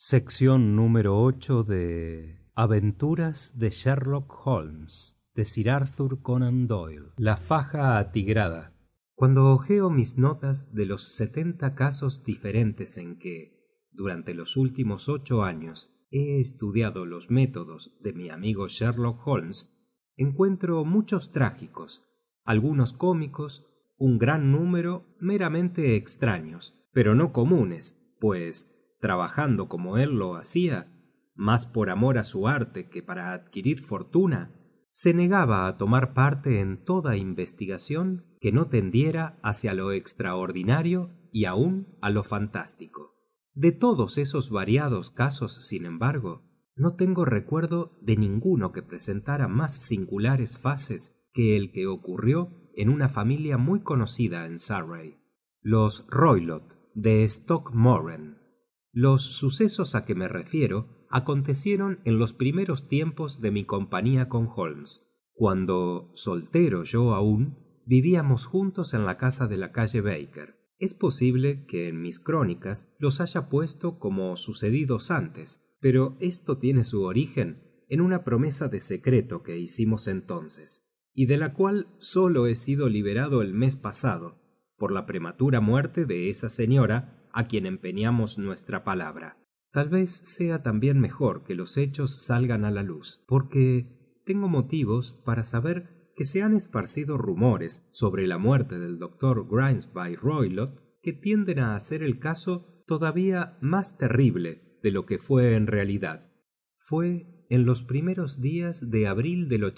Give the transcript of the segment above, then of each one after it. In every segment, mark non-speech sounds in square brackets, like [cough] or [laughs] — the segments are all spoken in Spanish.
Sección número de Aventuras de Sherlock Holmes de Sir Arthur Conan Doyle. La faja atigrada. Cuando hojeo mis notas de los setenta casos diferentes en que, durante los últimos ocho años, he estudiado los métodos de mi amigo Sherlock Holmes, encuentro muchos trágicos, algunos cómicos, un gran número meramente extraños, pero no comunes, pues trabajando como él lo hacía, más por amor a su arte que para adquirir fortuna se negaba a tomar parte en toda investigación que no tendiera hacia lo extraordinario y aun a lo fantástico de todos esos variados casos sin embargo no tengo recuerdo de ninguno que presentara más singulares fases que el que ocurrió en una familia muy conocida en surrey los roylott de los sucesos a que me refiero acontecieron en los primeros tiempos de mi compañía con holmes cuando soltero yo aún vivíamos juntos en la casa de la calle baker es posible que en mis crónicas los haya puesto como sucedidos antes pero esto tiene su origen en una promesa de secreto que hicimos entonces y de la cual solo he sido liberado el mes pasado por la prematura muerte de esa señora a quien empeñamos nuestra palabra tal vez sea también mejor que los hechos salgan a la luz porque tengo motivos para saber que se han esparcido rumores sobre la muerte del doctor by roylott que tienden a hacer el caso todavía más terrible de lo que fue en realidad fue en los primeros días de abril del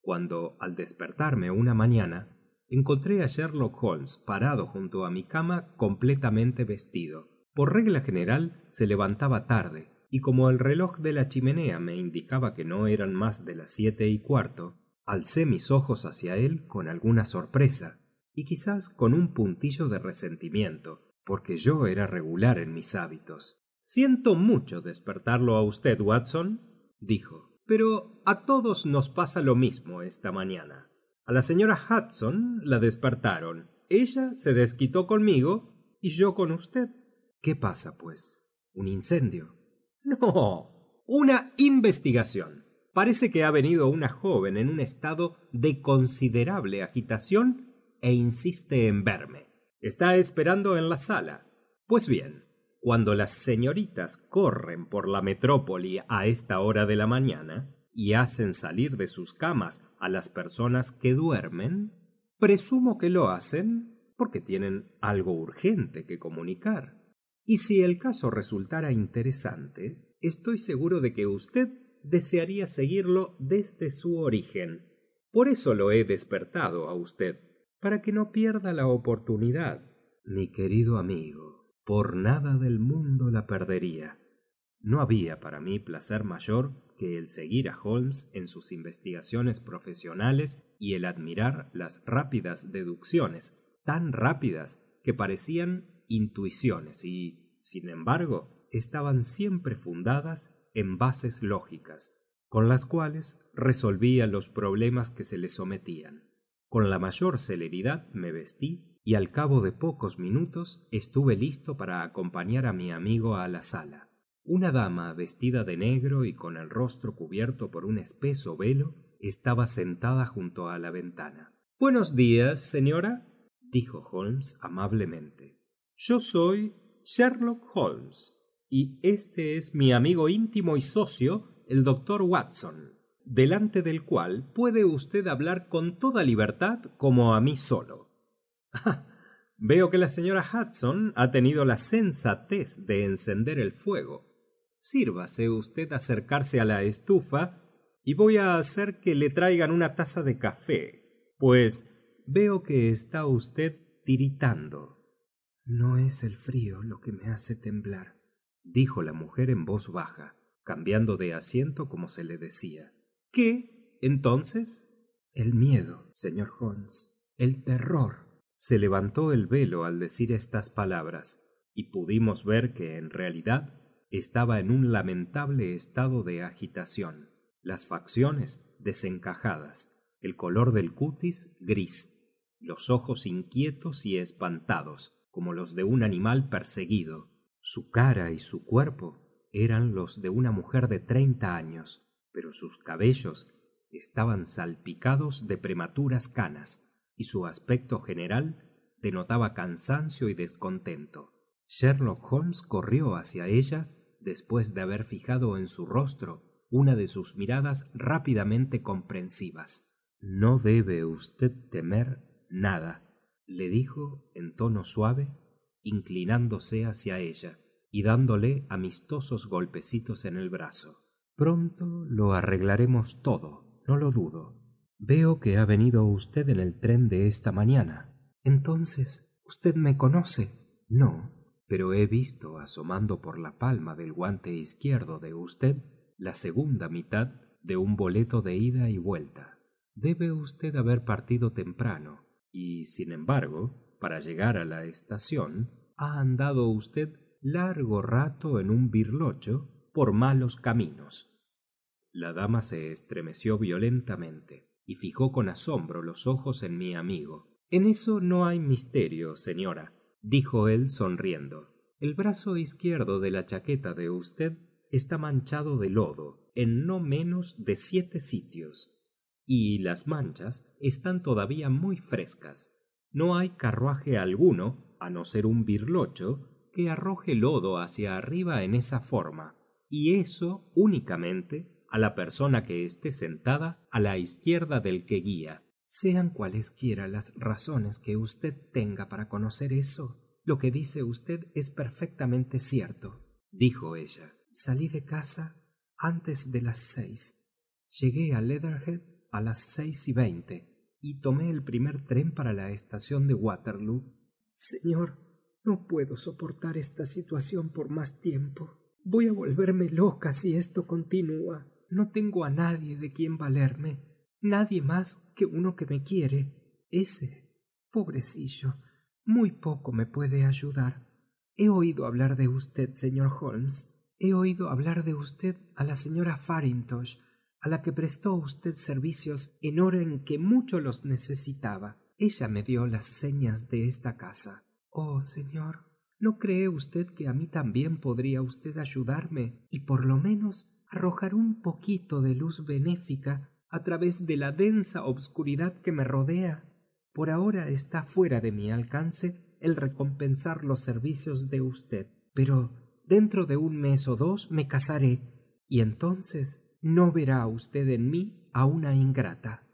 cuando al despertarme una mañana encontré a sherlock holmes parado junto a mi cama completamente vestido por regla general se levantaba tarde y como el reloj de la chimenea me indicaba que no eran más de las siete y cuarto alcé mis ojos hacia él con alguna sorpresa y quizás con un puntillo de resentimiento porque yo era regular en mis hábitos siento mucho despertarlo a usted watson dijo pero a todos nos pasa lo mismo esta mañana a la señora hudson la despertaron ella se desquitó conmigo y yo con usted qué pasa pues un incendio no una investigación parece que ha venido una joven en un estado de considerable agitación e insiste en verme está esperando en la sala pues bien cuando las señoritas corren por la metrópoli a esta hora de la mañana y hacen salir de sus camas a las personas que duermen presumo que lo hacen porque tienen algo urgente que comunicar y si el caso resultara interesante estoy seguro de que usted desearía seguirlo desde su origen por eso lo he despertado a usted para que no pierda la oportunidad mi querido amigo por nada del mundo la perdería no había para mí placer mayor que el seguir a holmes en sus investigaciones profesionales y el admirar las rápidas deducciones tan rápidas que parecían intuiciones y sin embargo estaban siempre fundadas en bases lógicas con las cuales resolvía los problemas que se le sometían con la mayor celeridad me vestí y al cabo de pocos minutos estuve listo para acompañar a mi amigo a la sala una dama vestida de negro y con el rostro cubierto por un espeso velo estaba sentada junto a la ventana buenos días, señora dijo holmes amablemente yo soy sherlock holmes y este es mi amigo íntimo y socio el doctor watson delante del cual puede usted hablar con toda libertad como a mí solo ah, veo que la señora hudson ha tenido la sensatez de encender el fuego sírvase usted acercarse a la estufa y voy a hacer que le traigan una taza de café pues veo que está usted tiritando no es el frío lo que me hace temblar dijo la mujer en voz baja cambiando de asiento como se le decía. qué entonces el miedo señor holmes el terror se levantó el velo al decir estas palabras y pudimos ver que en realidad estaba en un lamentable estado de agitación, las facciones desencajadas el color del cutis gris los ojos inquietos y espantados como los de un animal perseguido su cara y su cuerpo eran los de una mujer de treinta años pero sus cabellos estaban salpicados de prematuras canas y su aspecto general denotaba cansancio y descontento sherlock holmes corrió hacia ella después de haber fijado en su rostro una de sus miradas rápidamente comprensivas no debe usted temer nada le dijo en tono suave inclinándose hacia ella y dándole amistosos golpecitos en el brazo pronto lo arreglaremos todo no lo dudo veo que ha venido usted en el tren de esta mañana entonces usted me conoce no pero he visto asomando por la palma del guante izquierdo de usted la segunda mitad de un boleto de ida y vuelta debe usted haber partido temprano y sin embargo para llegar a la estación ha andado usted largo rato en un birlocho por malos caminos la dama se estremeció violentamente y fijó con asombro los ojos en mi amigo en eso no hay misterio señora dijo él sonriendo el brazo izquierdo de la chaqueta de usted está manchado de lodo en no menos de siete sitios y las manchas están todavía muy frescas no hay carruaje alguno á no ser un birlocho que arroje lodo hacia arriba en esa forma y eso únicamente a la persona que esté sentada a la izquierda del que guía sean cualesquiera las razones que usted tenga para conocer eso lo que dice usted es perfectamente cierto dijo ella salí de casa antes de las seis llegué a leatherhead a las seis y veinte y tomé el primer tren para la estación de waterloo señor no puedo soportar esta situación por más tiempo voy a volverme loca si esto continúa no tengo a nadie de quien valerme nadie más que uno que me quiere ese pobrecillo muy poco me puede ayudar he oído hablar de usted señor holmes he oído hablar de usted a la señora farintosh a la que prestó usted servicios en hora en que mucho los necesitaba ella me dio las señas de esta casa oh señor no cree usted que a mí también podría usted ayudarme y por lo menos arrojar un poquito de luz benéfica a través de la densa obscuridad que me rodea por ahora está fuera de mi alcance el recompensar los servicios de usted pero dentro de un mes o dos me casaré y entonces no verá usted en mí a una ingrata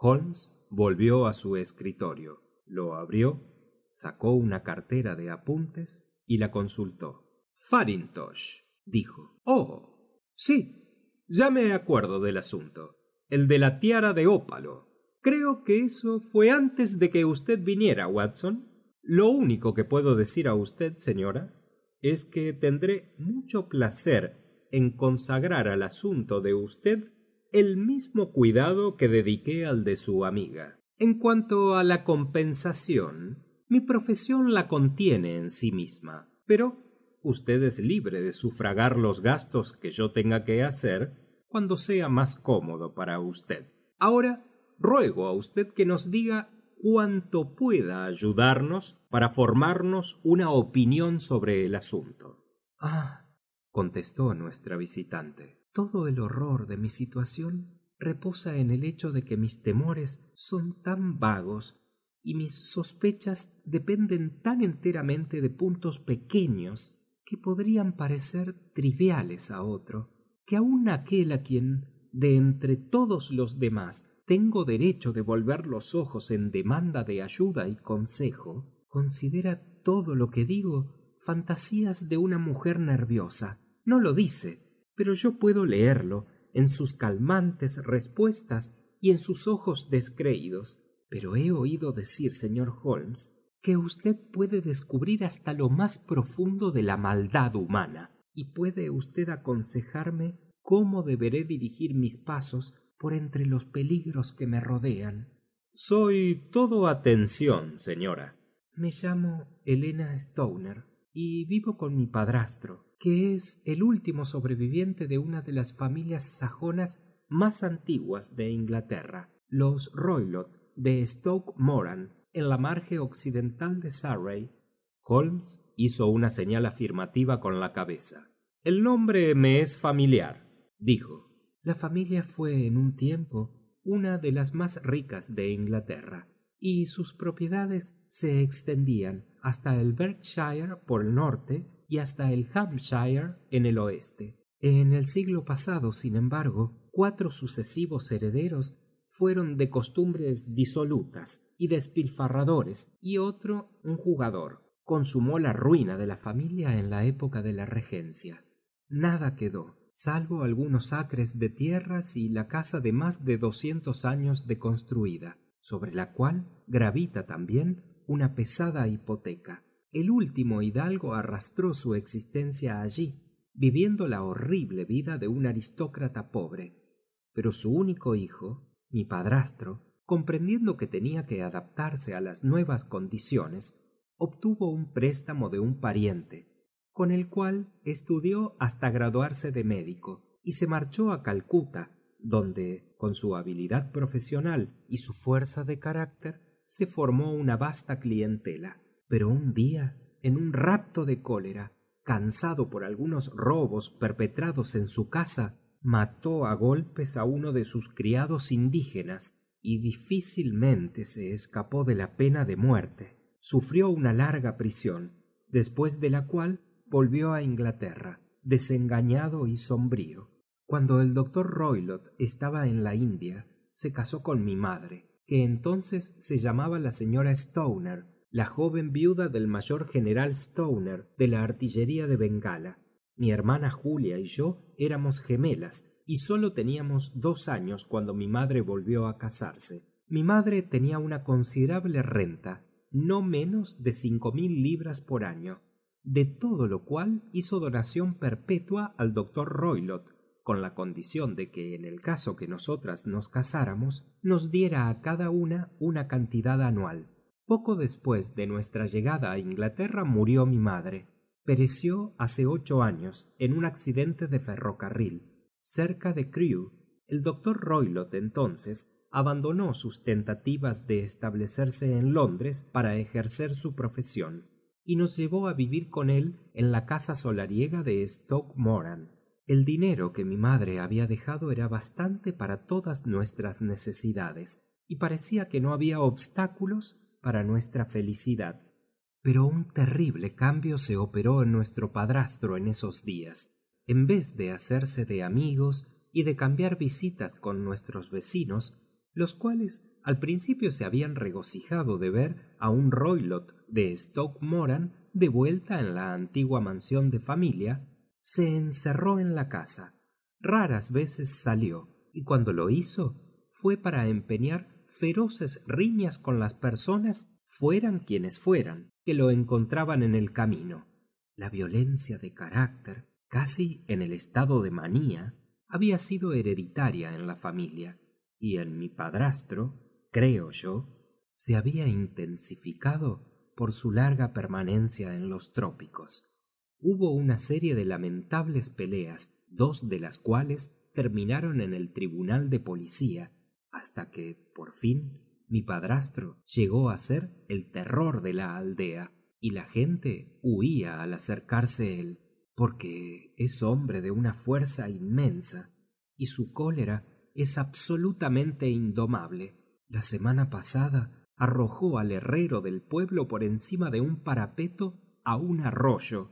holmes volvió a su escritorio lo abrió sacó una cartera de apuntes y la consultó farintosh dijo oh sí ya me acuerdo del asunto el de la tiara de ópalo creo que eso fue antes de que usted viniera watson lo único que puedo decir a usted señora es que tendré mucho placer en consagrar al asunto de usted el mismo cuidado que dediqué al de su amiga en cuanto a la compensación mi profesión la contiene en sí misma pero usted es libre de sufragar los gastos que yo tenga que hacer cuando sea más cómodo para usted. Ahora ruego a usted que nos diga cuánto pueda ayudarnos para formarnos una opinión sobre el asunto. Ah, contestó nuestra visitante, todo el horror de mi situación reposa en el hecho de que mis temores son tan vagos y mis sospechas dependen tan enteramente de puntos pequeños que podrían parecer triviales a otro que aun aquel a quien de entre todos los demás tengo derecho de volver los ojos en demanda de ayuda y consejo considera todo lo que digo fantasías de una mujer nerviosa no lo dice pero yo puedo leerlo en sus calmantes respuestas y en sus ojos descreídos pero he oído decir señor holmes que usted puede descubrir hasta lo más profundo de la maldad humana y puede usted aconsejarme cómo deberé dirigir mis pasos por entre los peligros que me rodean soy todo atención señora me llamo Elena stoner y vivo con mi padrastro que es el último sobreviviente de una de las familias sajonas más antiguas de Inglaterra, los Roylott de Stoke Moran, en la marge occidental de Surrey, holmes hizo una señal afirmativa con la cabeza el nombre me es familiar dijo la familia fue en un tiempo una de las más ricas de inglaterra y sus propiedades se extendían hasta el berkshire por el norte y hasta el hampshire en el oeste en el siglo pasado sin embargo cuatro sucesivos herederos fueron de costumbres disolutas y despilfarradores y otro un jugador consumó la ruina de la familia en la época de la regencia nada quedó salvo algunos acres de tierras y la casa de más de doscientos años de construida sobre la cual gravita también una pesada hipoteca el último hidalgo arrastró su existencia allí viviendo la horrible vida de un aristócrata pobre pero su único hijo mi padrastro comprendiendo que tenía que adaptarse a las nuevas condiciones obtuvo un préstamo de un pariente con el cual estudió hasta graduarse de médico y se marchó a calcuta donde con su habilidad profesional y su fuerza de carácter se formó una vasta clientela pero un día en un rapto de cólera cansado por algunos robos perpetrados en su casa mató a golpes a uno de sus criados indígenas y difícilmente se escapó de la pena de muerte sufrió una larga prisión, después de la cual volvió a inglaterra desengañado y sombrío cuando el doctor roylott estaba en la india se casó con mi madre que entonces se llamaba la señora stoner la joven viuda del mayor general stoner de la artillería de bengala mi hermana julia y yo éramos gemelas y sólo teníamos dos años cuando mi madre volvió a casarse mi madre tenía una considerable renta no menos de cinco mil libras por año de todo lo cual hizo donación perpetua al doctor roylott con la condición de que en el caso que nosotras nos casáramos nos diera a cada una una cantidad anual poco después de nuestra llegada a inglaterra murió mi madre pereció hace ocho años en un accidente de ferrocarril cerca de crewe el doctor roylott entonces abandonó sus tentativas de establecerse en londres para ejercer su profesión y nos llevó a vivir con él en la casa solariega de stoke moran el dinero que mi madre había dejado era bastante para todas nuestras necesidades y parecía que no había obstáculos para nuestra felicidad pero un terrible cambio se operó en nuestro padrastro en esos días en vez de hacerse de amigos y de cambiar visitas con nuestros vecinos los cuales al principio se habían regocijado de ver a un roylott de Stockmoran de vuelta en la antigua mansión de familia se encerró en la casa raras veces salió y cuando lo hizo fue para empeñar feroces riñas con las personas fueran quienes fueran que lo encontraban en el camino la violencia de carácter casi en el estado de manía había sido hereditaria en la familia y en mi padrastro creo yo se había intensificado por su larga permanencia en los trópicos. hubo una serie de lamentables peleas dos de las cuales terminaron en el tribunal de policía, hasta que por fin mi padrastro llegó a ser el terror de la aldea y la gente huía al acercarse él porque es hombre de una fuerza inmensa y su cólera es absolutamente indomable la semana pasada arrojó al herrero del pueblo por encima de un parapeto a un arroyo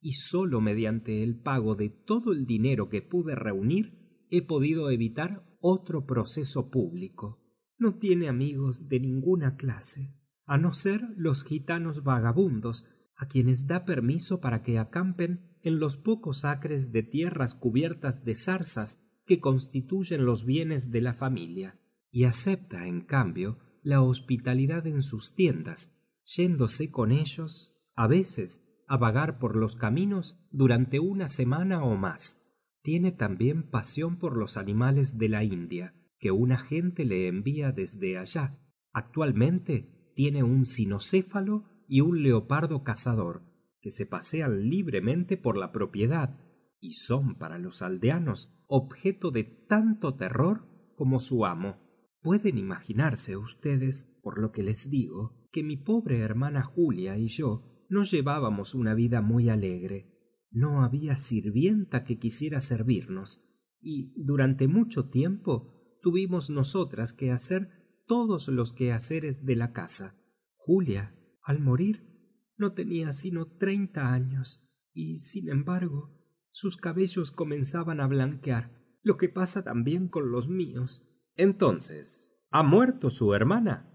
y sólo mediante el pago de todo el dinero que pude reunir he podido evitar otro proceso público no tiene amigos de ninguna clase a no ser los gitanos vagabundos a quienes da permiso para que acampen en los pocos acres de tierras cubiertas de zarzas que constituyen los bienes de la familia y acepta en cambio la hospitalidad en sus tiendas yéndose con ellos a veces a vagar por los caminos durante una semana o más tiene también pasión por los animales de la india que una gente le envía desde allá actualmente tiene un cinocéfalo y un leopardo cazador que se pasean libremente por la propiedad y son para los aldeanos objeto de tanto terror como su amo pueden imaginarse ustedes por lo que les digo que mi pobre hermana julia y yo no llevábamos una vida muy alegre no había sirvienta que quisiera servirnos y durante mucho tiempo tuvimos nosotras que hacer todos los quehaceres de la casa julia al morir no tenía sino treinta años y sin embargo sus cabellos comenzaban a blanquear lo que pasa también con los míos entonces ha muerto su hermana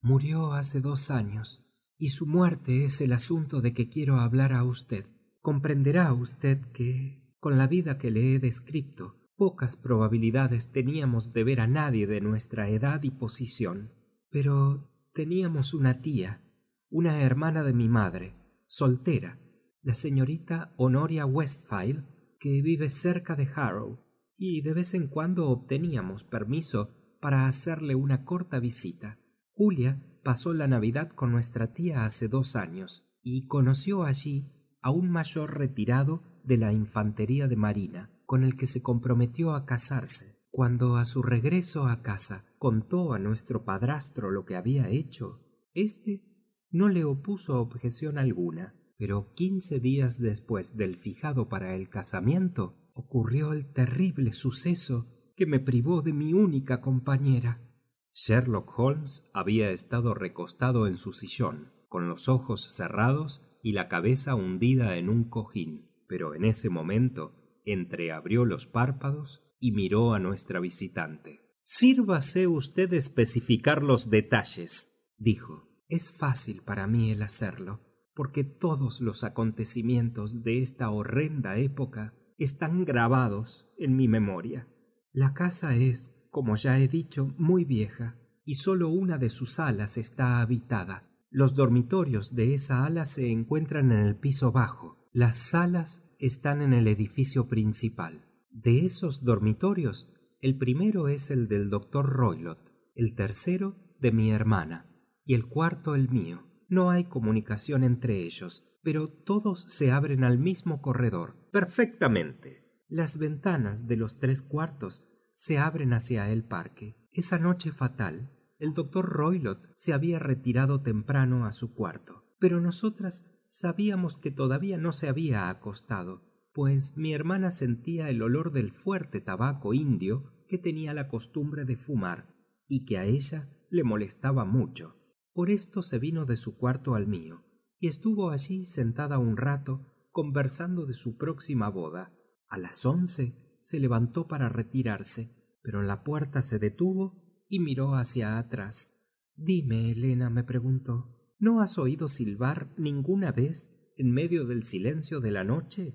murió hace dos años y su muerte es el asunto de que quiero hablar a usted comprenderá usted que con la vida que le he descrito, pocas probabilidades teníamos de ver a nadie de nuestra edad y posición pero teníamos una tía una hermana de mi madre soltera la señorita honoria Westfield, que vive cerca de harrow y de vez en cuando obteníamos permiso para hacerle una corta visita julia pasó la navidad con nuestra tía hace dos años y conoció allí a un mayor retirado de la infantería de marina con el que se comprometió a casarse cuando a su regreso a casa contó a nuestro padrastro lo que había hecho éste no le opuso objeción alguna pero quince días después del fijado para el casamiento ocurrió el terrible suceso que me privó de mi única compañera sherlock holmes había estado recostado en su sillón, con los ojos cerrados y la cabeza hundida en un cojín. pero en ese momento entreabrió los párpados y miró a nuestra visitante sírvase usted especificar los detalles dijo es fácil para mí el hacerlo porque todos los acontecimientos de esta horrenda época están grabados en mi memoria la casa es como ya he dicho muy vieja y solo una de sus alas está habitada los dormitorios de esa ala se encuentran en el piso bajo las salas están en el edificio principal de esos dormitorios el primero es el del doctor roylott el tercero de mi hermana y el cuarto el mío no hay comunicación entre ellos pero todos se abren al mismo corredor perfectamente las ventanas de los tres cuartos se abren hacia el parque esa noche fatal el doctor roylott se había retirado temprano a su cuarto pero nosotras sabíamos que todavía no se había acostado pues mi hermana sentía el olor del fuerte tabaco indio que tenía la costumbre de fumar y que a ella le molestaba mucho por esto se vino de su cuarto al mío y estuvo allí sentada un rato conversando de su próxima boda a las once se levantó para retirarse pero en la puerta se detuvo y miró hacia atrás dime elena me preguntó no has oído silbar ninguna vez en medio del silencio de la noche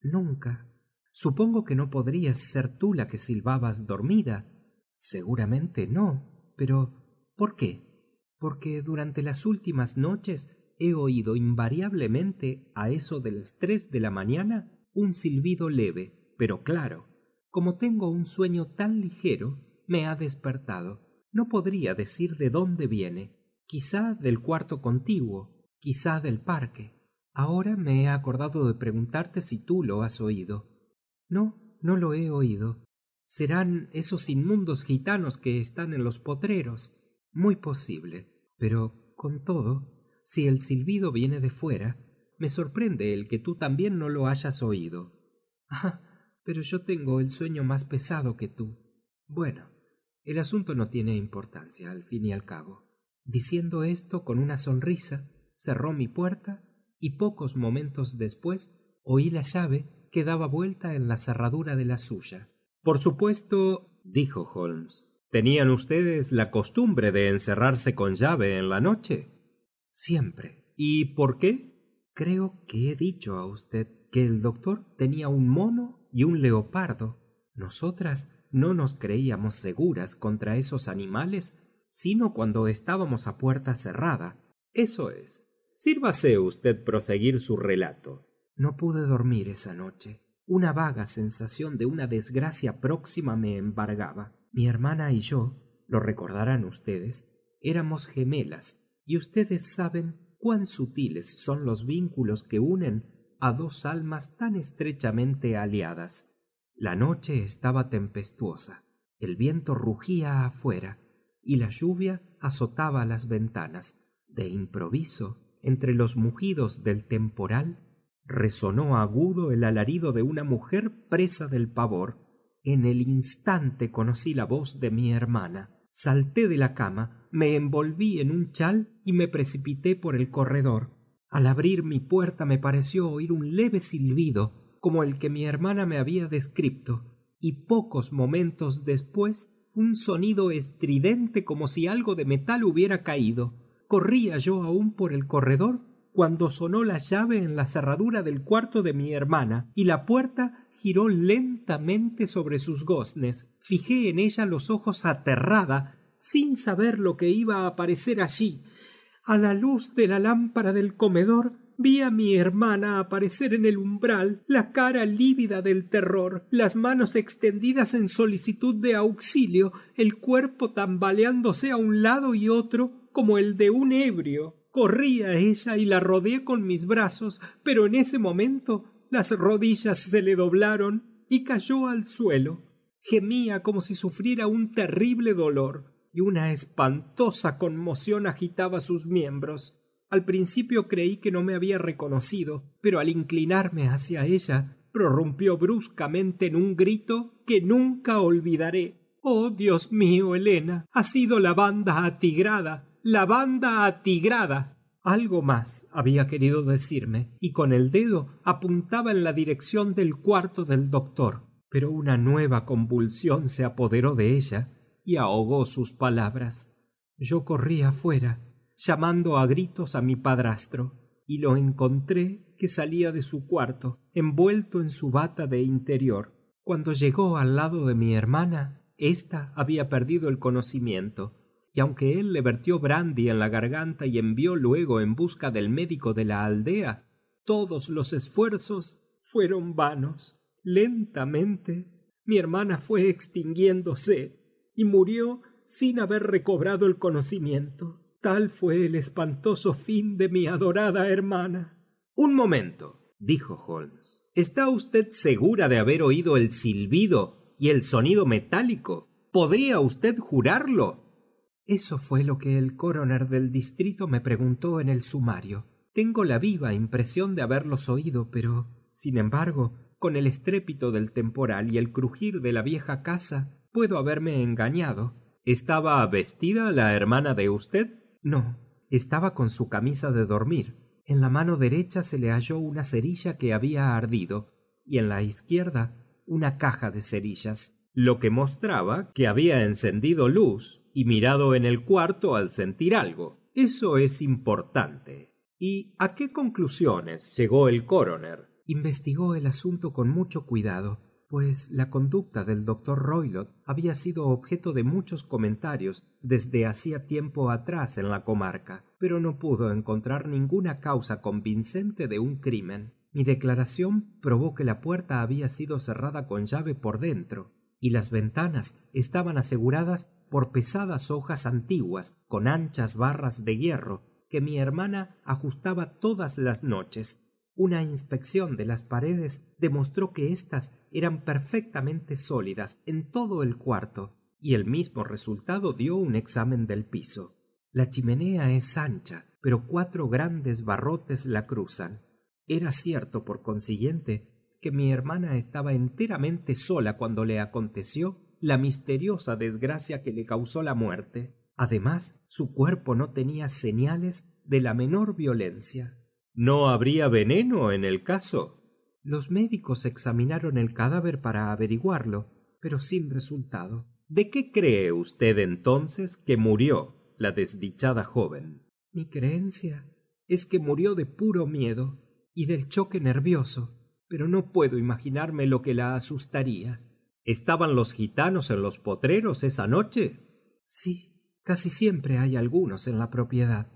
nunca supongo que no podrías ser tú la que silbabas dormida seguramente no pero por qué porque durante las últimas noches he oído invariablemente a eso de las tres de la mañana un silbido leve pero claro como tengo un sueño tan ligero me ha despertado no podría decir de dónde viene quizá del cuarto contiguo quizá del parque ahora me he acordado de preguntarte si tú lo has oído no no lo he oído serán esos inmundos gitanos que están en los potreros muy posible pero con todo si el silbido viene de fuera me sorprende el que tú también no lo hayas oído [laughs] ah pero yo tengo el sueño más pesado que tú bueno el asunto no tiene importancia al fin y al cabo diciendo esto con una sonrisa cerró mi puerta y pocos momentos después oí la llave que daba vuelta en la cerradura de la suya por supuesto dijo holmes tenían ustedes la costumbre de encerrarse con llave en la noche siempre y por qué creo que he dicho a usted que el doctor tenía un mono y un leopardo nosotras no nos creíamos seguras contra esos animales sino cuando estábamos a puerta cerrada eso es sírvase usted proseguir su relato no pude dormir esa noche una vaga sensación de una desgracia próxima me embargaba mi hermana y yo lo recordarán ustedes éramos gemelas y ustedes saben cuán sutiles son los vínculos que unen a dos almas tan estrechamente aliadas la noche estaba tempestuosa el viento rugía afuera y la lluvia azotaba las ventanas de improviso entre los mugidos del temporal resonó agudo el alarido de una mujer presa del pavor en el instante conocí la voz de mi hermana salté de la cama me envolví en un chal y me precipité por el corredor al abrir mi puerta me pareció oír un leve silbido como el que mi hermana me había descrito, y pocos momentos después un sonido estridente como si algo de metal hubiera caído corría yo aún por el corredor cuando sonó la llave en la cerradura del cuarto de mi hermana y la puerta giró lentamente sobre sus goznes fijé en ella los ojos aterrada sin saber lo que iba a aparecer allí a la luz de la lámpara del comedor vi a mi hermana aparecer en el umbral la cara lívida del terror las manos extendidas en solicitud de auxilio el cuerpo tambaleándose a un lado y otro como el de un ebrio corrí a ella y la rodeé con mis brazos pero en ese momento las rodillas se le doblaron y cayó al suelo gemía como si sufriera un terrible dolor y una espantosa conmoción agitaba sus miembros al principio creí que no me había reconocido pero al inclinarme hacia ella prorrumpió bruscamente en un grito que nunca olvidaré oh dios mío Elena! ha sido la banda atigrada la banda atigrada algo más había querido decirme y con el dedo apuntaba en la dirección del cuarto del doctor pero una nueva convulsión se apoderó de ella y ahogó sus palabras yo corrí afuera llamando a gritos a mi padrastro y lo encontré que salía de su cuarto envuelto en su bata de interior cuando llegó al lado de mi hermana ésta había perdido el conocimiento y aunque él le vertió brandy en la garganta y envió luego en busca del médico de la aldea todos los esfuerzos fueron vanos lentamente mi hermana fué extinguiéndose y murió sin haber recobrado el conocimiento tal fué el espantoso fin de mi adorada hermana un momento dijo holmes está usted segura de haber oído el silbido y el sonido metálico podría usted jurarlo eso fue lo que el coroner del distrito me preguntó en el sumario tengo la viva impresión de haberlos oído pero sin embargo con el estrépito del temporal y el crujir de la vieja casa puedo haberme engañado estaba vestida la hermana de usted no estaba con su camisa de dormir en la mano derecha se le halló una cerilla que había ardido y en la izquierda una caja de cerillas lo que mostraba que había encendido luz y mirado en el cuarto al sentir algo eso es importante y a qué conclusiones llegó el coroner investigó el asunto con mucho cuidado pues la conducta del doctor roylott había sido objeto de muchos comentarios desde hacía tiempo atrás en la comarca pero no pudo encontrar ninguna causa convincente de un crimen mi declaración probó que la puerta había sido cerrada con llave por dentro y las ventanas estaban aseguradas por pesadas hojas antiguas con anchas barras de hierro que mi hermana ajustaba todas las noches una inspección de las paredes demostró que éstas eran perfectamente sólidas en todo el cuarto y el mismo resultado dio un examen del piso la chimenea es ancha pero cuatro grandes barrotes la cruzan era cierto por consiguiente que mi hermana estaba enteramente sola cuando le aconteció la misteriosa desgracia que le causó la muerte además su cuerpo no tenía señales de la menor violencia no habría veneno en el caso los médicos examinaron el cadáver para averiguarlo pero sin resultado de qué cree usted entonces que murió la desdichada joven mi creencia es que murió de puro miedo y del choque nervioso pero no puedo imaginarme lo que la asustaría estaban los gitanos en los potreros esa noche sí casi siempre hay algunos en la propiedad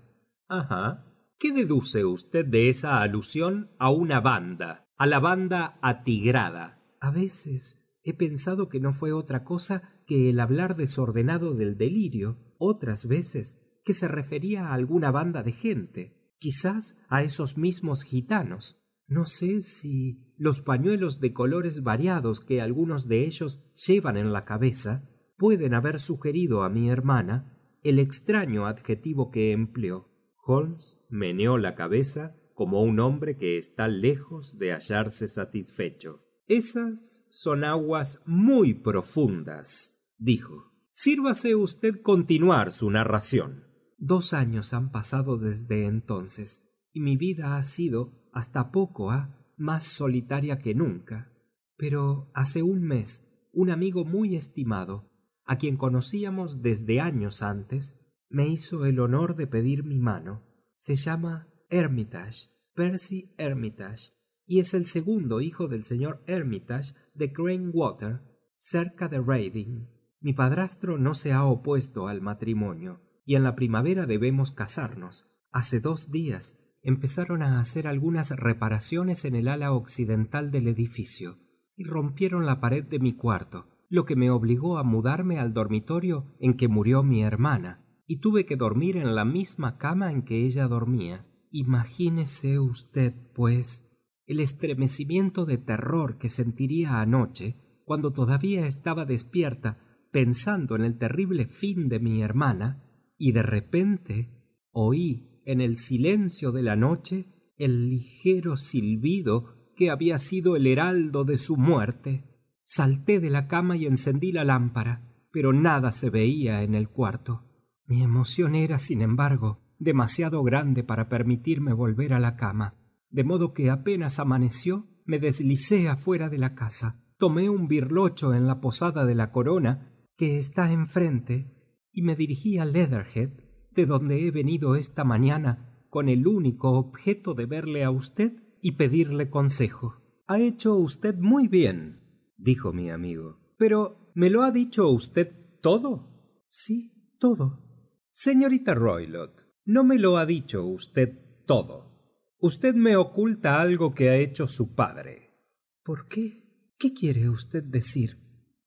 ajá qué deduce usted de esa alusión a una banda a la banda atigrada a veces he pensado que no fue otra cosa que el hablar desordenado del delirio otras veces que se refería a alguna banda de gente quizás a esos mismos gitanos no sé si los pañuelos de colores variados que algunos de ellos llevan en la cabeza pueden haber sugerido a mi hermana el extraño adjetivo que empleó holmes meneó la cabeza como un hombre que está lejos de hallarse satisfecho esas son aguas muy profundas dijo sírvase usted continuar su narración dos años han pasado desde entonces y mi vida ha sido hasta poco ha ¿ah? más solitaria que nunca pero hace un mes un amigo muy estimado a quien conocíamos desde años antes me hizo el honor de pedir mi mano se llama Hermitage Percy Hermitage y es el segundo hijo del señor Hermitage de Cranewater cerca de Reading mi padrastro no se ha opuesto al matrimonio y en la primavera debemos casarnos hace dos días empezaron a hacer algunas reparaciones en el ala occidental del edificio y rompieron la pared de mi cuarto lo que me obligó a mudarme al dormitorio en que murió mi hermana y tuve que dormir en la misma cama en que ella dormía imagínese usted pues el estremecimiento de terror que sentiría anoche cuando todavía estaba despierta pensando en el terrible fin de mi hermana y de repente oí en el silencio de la noche el ligero silbido que había sido el heraldo de su muerte salté de la cama y encendí la lámpara pero nada se veía en el cuarto mi emoción era sin embargo demasiado grande para permitirme volver a la cama de modo que apenas amaneció me deslicé afuera de la casa tomé un birlocho en la posada de la corona que está enfrente y me dirigí a leatherhead de donde he venido esta mañana con el único objeto de verle a usted y pedirle consejo ha hecho usted muy bien dijo mi amigo pero me lo ha dicho usted todo sí todo señorita roylott no me lo ha dicho usted todo usted me oculta algo que ha hecho su padre por qué qué quiere usted decir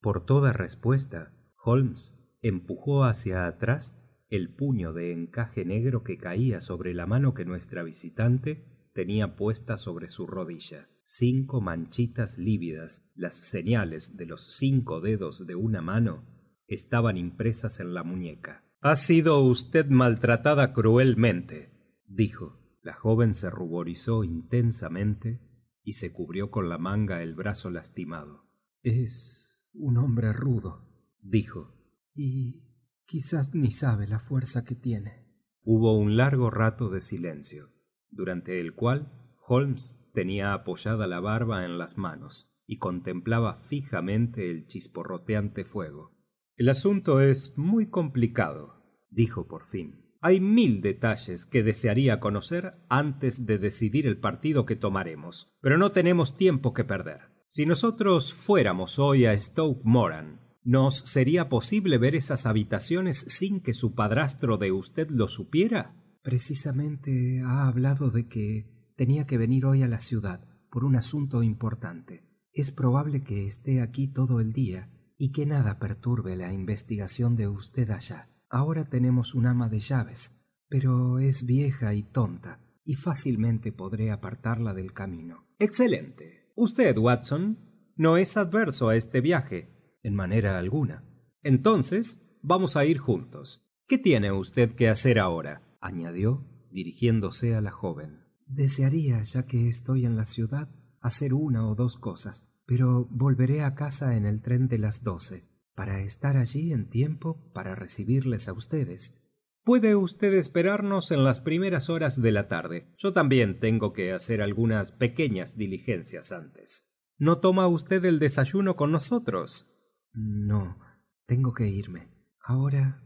por toda respuesta holmes empujó hacia atrás el puño de encaje negro que caía sobre la mano que nuestra visitante tenía puesta sobre su rodilla cinco manchitas lívidas las señales de los cinco dedos de una mano estaban impresas en la muñeca ha sido usted maltratada cruelmente dijo la joven se ruborizó intensamente y se cubrió con la manga el brazo lastimado es un hombre rudo dijo y quizás ni sabe la fuerza que tiene hubo un largo rato de silencio durante el cual holmes tenía apoyada la barba en las manos y contemplaba fijamente el chisporroteante fuego el asunto es muy complicado dijo por fin hay mil detalles que desearía conocer antes de decidir el partido que tomaremos pero no tenemos tiempo que perder si nosotros fuéramos hoy a stoke moran nos sería posible ver esas habitaciones sin que su padrastro de usted lo supiera precisamente ha hablado de que tenía que venir hoy a la ciudad por un asunto importante es probable que esté aquí todo el día y que nada perturbe la investigación de usted allá ahora tenemos un ama de llaves pero es vieja y tonta y fácilmente podré apartarla del camino excelente usted watson no es adverso a este viaje en manera alguna entonces vamos a ir juntos qué tiene usted que hacer ahora añadió dirigiéndose a la joven desearía ya que estoy en la ciudad hacer una o dos cosas pero volveré a casa en el tren de las doce para estar allí en tiempo para recibirles a ustedes puede usted esperarnos en las primeras horas de la tarde yo también tengo que hacer algunas pequeñas diligencias antes no toma usted el desayuno con nosotros no tengo que irme ahora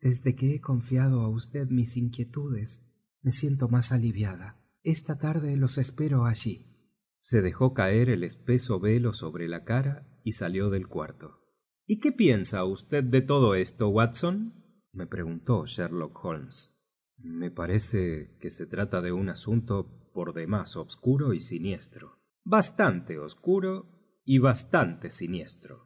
desde que he confiado a usted mis inquietudes me siento más aliviada esta tarde los espero allí se dejó caer el espeso velo sobre la cara y salió del cuarto y qué piensa usted de todo esto watson me preguntó sherlock holmes me parece que se trata de un asunto por demás obscuro y siniestro bastante oscuro y bastante siniestro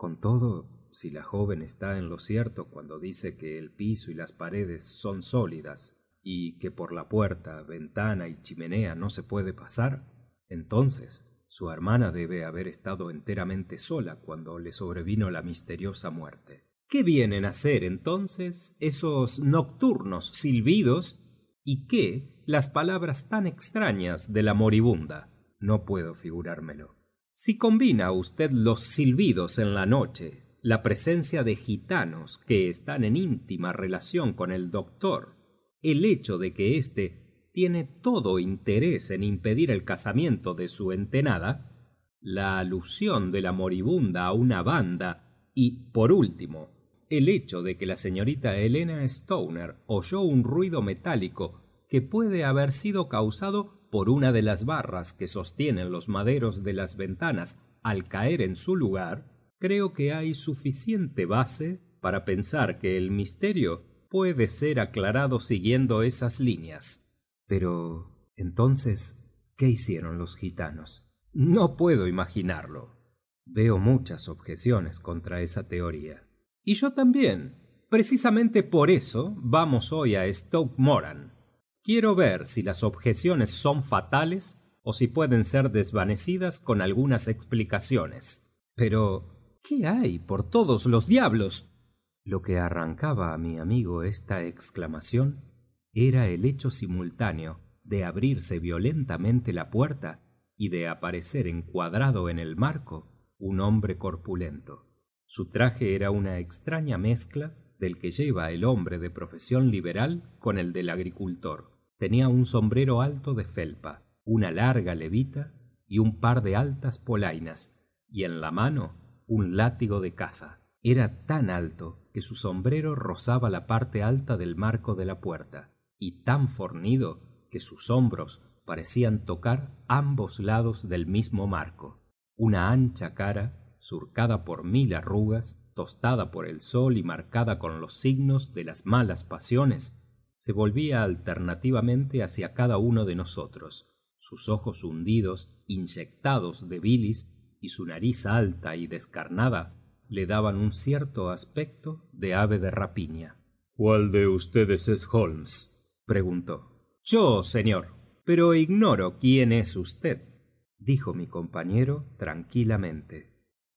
con todo si la joven está en lo cierto cuando dice que el piso y las paredes son sólidas y que por la puerta ventana y chimenea no se puede pasar entonces su hermana debe haber estado enteramente sola cuando le sobrevino la misteriosa muerte qué vienen a ser entonces esos nocturnos silbidos y qué las palabras tan extrañas de la moribunda no puedo figurármelo si combina usted los silbidos en la noche la presencia de gitanos que están en íntima relación con el doctor el hecho de que éste tiene todo interés en impedir el casamiento de su entenada la alusión de la moribunda a una banda y por último el hecho de que la señorita elena stoner oyó un ruido metálico que puede haber sido causado por una de las barras que sostienen los maderos de las ventanas al caer en su lugar creo que hay suficiente base para pensar que el misterio puede ser aclarado siguiendo esas líneas pero entonces qué hicieron los gitanos no puedo imaginarlo veo muchas objeciones contra esa teoría y yo también precisamente por eso vamos hoy a stoke moran quiero ver si las objeciones son fatales o si pueden ser desvanecidas con algunas explicaciones pero qué hay por todos los diablos lo que arrancaba a mi amigo esta exclamación era el hecho simultáneo de abrirse violentamente la puerta y de aparecer encuadrado en el marco un hombre corpulento su traje era una extraña mezcla del que lleva el hombre de profesión liberal con el del agricultor tenía un sombrero alto de felpa una larga levita y un par de altas polainas y en la mano un látigo de caza era tan alto que su sombrero rozaba la parte alta del marco de la puerta y tan fornido que sus hombros parecían tocar ambos lados del mismo marco una ancha cara surcada por mil arrugas tostada por el sol y marcada con los signos de las malas pasiones se volvía alternativamente hacia cada uno de nosotros sus ojos hundidos inyectados de bilis y su nariz alta y descarnada le daban un cierto aspecto de ave de rapiña cuál de ustedes es holmes preguntó yo señor pero ignoro quién es usted dijo mi compañero tranquilamente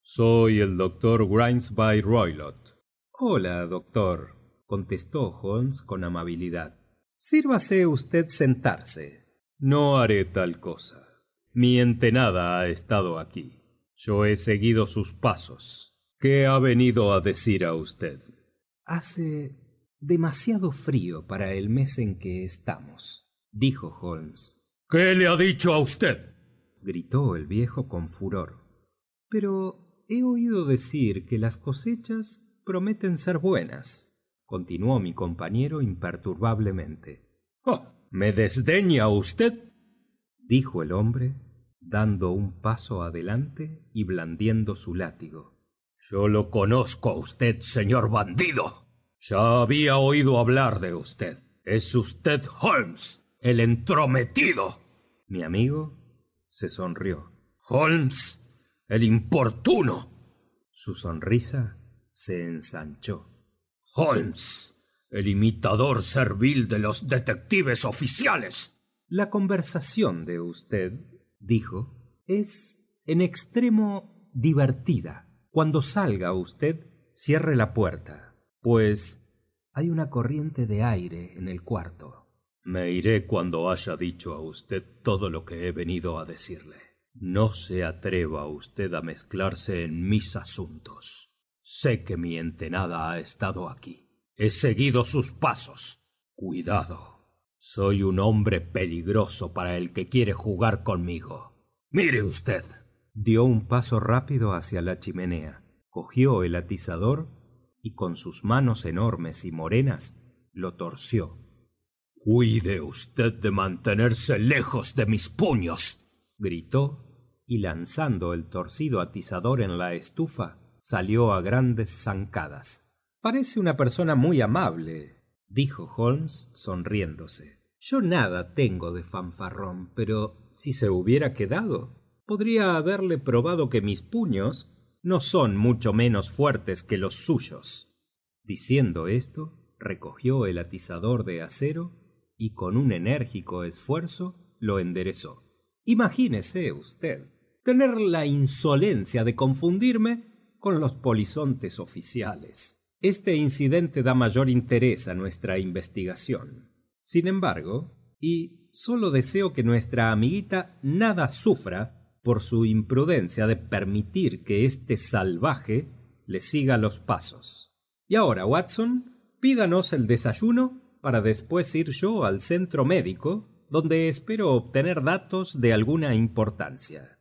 soy el doctor Grimesby roylott hola doctor contestó holmes con amabilidad sírvase usted sentarse no haré tal cosa mi entenada ha estado aquí yo he seguido sus pasos qué ha venido a decir a usted hace demasiado frío para el mes en que estamos dijo holmes qué le ha dicho a usted gritó el viejo con furor pero he oído decir que las cosechas prometen ser buenas continuó mi compañero imperturbablemente oh me desdeña usted dijo el hombre dando un paso adelante y blandiendo su látigo yo lo conozco a usted señor bandido ya había oído hablar de usted es usted holmes el entrometido mi amigo se sonrió el importuno. Su sonrisa se ensanchó. Holmes, el imitador servil de los detectives oficiales. La conversación de usted, dijo, es en extremo divertida. Cuando salga usted, cierre la puerta, pues hay una corriente de aire en el cuarto. Me iré cuando haya dicho a usted todo lo que he venido a decirle no se atreva usted a mezclarse en mis asuntos sé que mi entenada ha estado aquí he seguido sus pasos cuidado soy un hombre peligroso para el que quiere jugar conmigo mire usted dio un paso rápido hacia la chimenea cogió el atizador y con sus manos enormes y morenas lo torció cuide usted de mantenerse lejos de mis puños gritó y lanzando el torcido atizador en la estufa salió a grandes zancadas parece una persona muy amable dijo holmes sonriéndose yo nada tengo de fanfarrón pero si se hubiera quedado podría haberle probado que mis puños no son mucho menos fuertes que los suyos diciendo esto recogió el atizador de acero y con un enérgico esfuerzo lo enderezó imagínese usted tener la insolencia de confundirme con los polizontes oficiales. Este incidente da mayor interés a nuestra investigación. Sin embargo, y solo deseo que nuestra amiguita nada sufra por su imprudencia de permitir que este salvaje le siga los pasos. Y ahora, Watson, pídanos el desayuno para después ir yo al centro médico, donde espero obtener datos de alguna importancia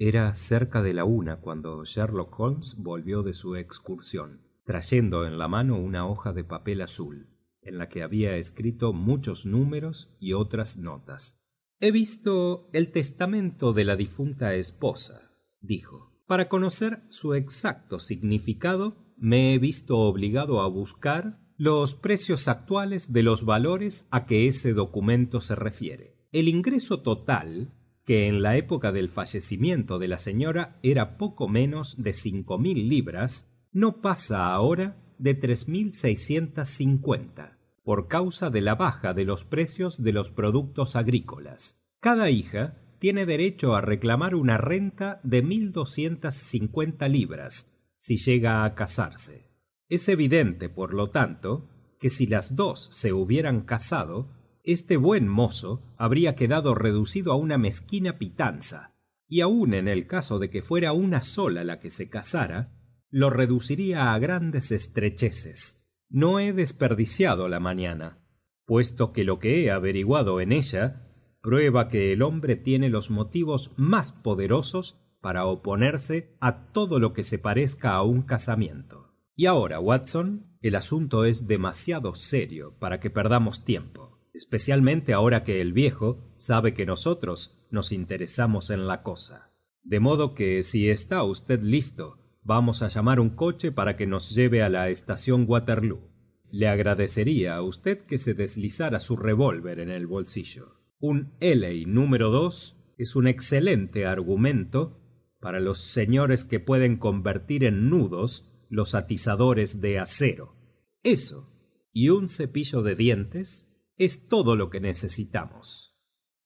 era cerca de la una cuando sherlock holmes volvió de su excursión trayendo en la mano una hoja de papel azul en la que había escrito muchos números y otras notas he visto el testamento de la difunta esposa dijo para conocer su exacto significado me he visto obligado a buscar los precios actuales de los valores a que ese documento se refiere el ingreso total que en la época del fallecimiento de la señora era poco menos de cinco mil libras no pasa ahora de tres mil seiscientas cincuenta por causa de la baja de los precios de los productos agrícolas cada hija tiene derecho a reclamar una renta de mil doscientas cincuenta libras si llega a casarse es evidente por lo tanto que si las dos se hubieran casado este buen mozo habría quedado reducido a una mezquina pitanza y aun en el caso de que fuera una sola la que se casara lo reduciría a grandes estrecheces no he desperdiciado la mañana puesto que lo que he averiguado en ella prueba que el hombre tiene los motivos más poderosos para oponerse a todo lo que se parezca a un casamiento y ahora watson el asunto es demasiado serio para que perdamos tiempo especialmente ahora que el viejo sabe que nosotros nos interesamos en la cosa de modo que si está usted listo vamos a llamar un coche para que nos lleve a la estación waterloo le agradecería a usted que se deslizara su revólver en el bolsillo un ley número dos es un excelente argumento para los señores que pueden convertir en nudos los atizadores de acero eso y un cepillo de dientes es todo lo que necesitamos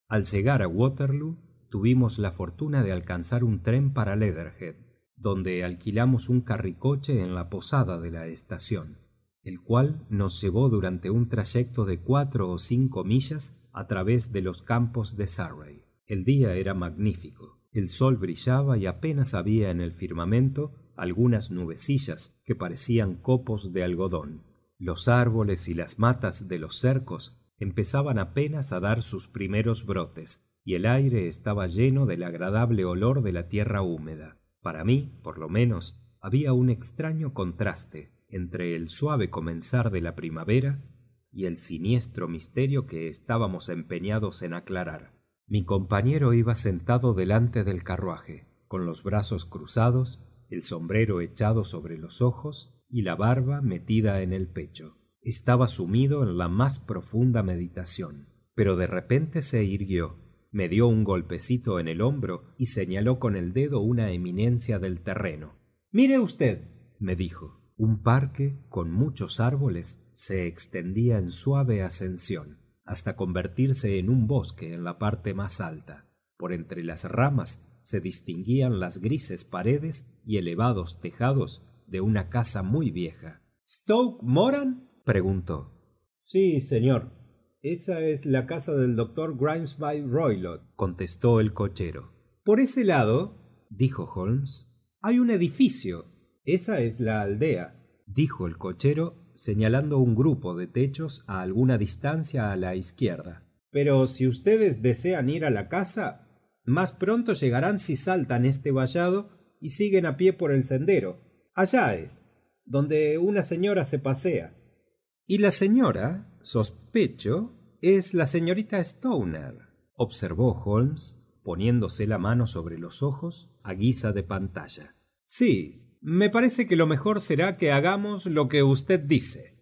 al llegar a waterloo tuvimos la fortuna de alcanzar un tren para leatherhead donde alquilamos un carricoche en la posada de la estación, el cual nos llevó durante un trayecto de cuatro o cinco millas a través de los campos de surrey el día era magnífico el sol brillaba y apenas había en el firmamento algunas nubecillas que parecían copos de algodón los árboles y las matas de los cercos empezaban apenas a dar sus primeros brotes y el aire estaba lleno del agradable olor de la tierra húmeda para mí por lo menos había un extraño contraste entre el suave comenzar de la primavera y el siniestro misterio que estábamos empeñados en aclarar mi compañero iba sentado delante del carruaje con los brazos cruzados el sombrero echado sobre los ojos y la barba metida en el pecho estaba sumido en la más profunda meditación pero de repente se irguió me dio un golpecito en el hombro y señaló con el dedo una eminencia del terreno mire usted me dijo un parque con muchos árboles se extendía en suave ascensión hasta convertirse en un bosque en la parte más alta por entre las ramas se distinguían las grises paredes y elevados tejados de una casa muy vieja stoke moran preguntó sí señor esa es la casa del doctor grimes by roylott contestó el cochero por ese lado dijo holmes hay un edificio esa es la aldea dijo el cochero señalando un grupo de techos a alguna distancia a la izquierda pero si ustedes desean ir a la casa más pronto llegarán si saltan este vallado y siguen a pie por el sendero allá es donde una señora se pasea y la señora sospecho es la señorita stoner observó holmes poniéndose la mano sobre los ojos a guisa de pantalla sí me parece que lo mejor será que hagamos lo que usted dice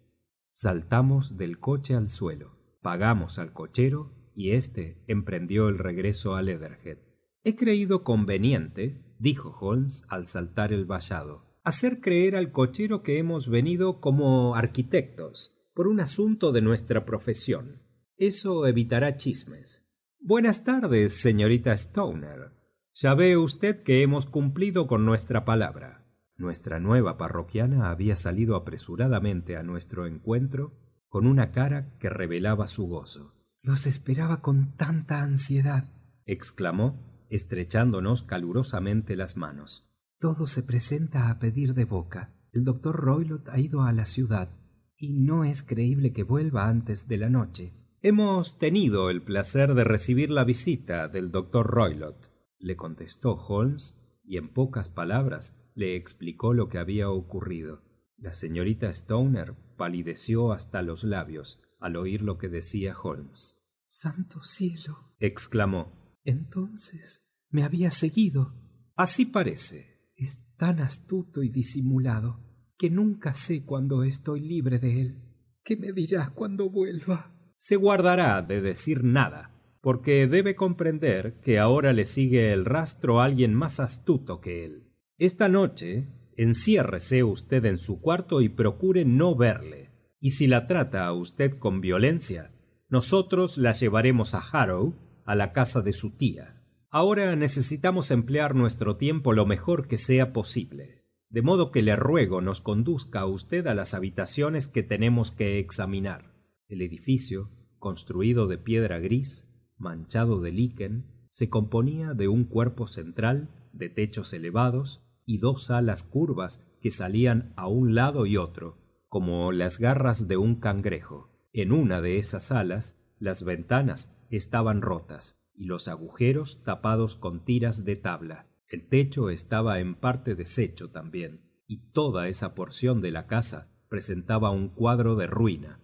saltamos del coche al suelo pagamos al cochero y éste emprendió el regreso a leatherhead he creído conveniente dijo holmes al saltar el vallado hacer creer al cochero que hemos venido como arquitectos por un asunto de nuestra profesión. Eso evitará chismes. Buenas tardes, señorita Stoner. Ya ve usted que hemos cumplido con nuestra palabra. Nuestra nueva parroquiana había salido apresuradamente a nuestro encuentro con una cara que revelaba su gozo. Los esperaba con tanta ansiedad, exclamó, estrechándonos calurosamente las manos todo se presenta a pedir de boca el doctor roylott ha ido a la ciudad y no es creíble que vuelva antes de la noche hemos tenido el placer de recibir la visita del doctor roylott le contestó holmes y en pocas palabras le explicó lo que había ocurrido la señorita stoner palideció hasta los labios al oír lo que decía holmes santo cielo exclamó entonces me había seguido así parece es tan astuto y disimulado que nunca sé cuando estoy libre de él qué me dirá cuando vuelva se guardará de decir nada porque debe comprender que ahora le sigue el rastro alguien más astuto que él esta noche enciérrese usted en su cuarto y procure no verle y si la trata a usted con violencia nosotros la llevaremos a harrow a la casa de su tía ahora necesitamos emplear nuestro tiempo lo mejor que sea posible de modo que le ruego nos conduzca usted a las habitaciones que tenemos que examinar el edificio construido de piedra gris manchado de liquen se componía de un cuerpo central de techos elevados y dos alas curvas que salían a un lado y otro como las garras de un cangrejo en una de esas alas las ventanas estaban rotas y los agujeros tapados con tiras de tabla el techo estaba en parte deshecho también y toda esa porción de la casa presentaba un cuadro de ruina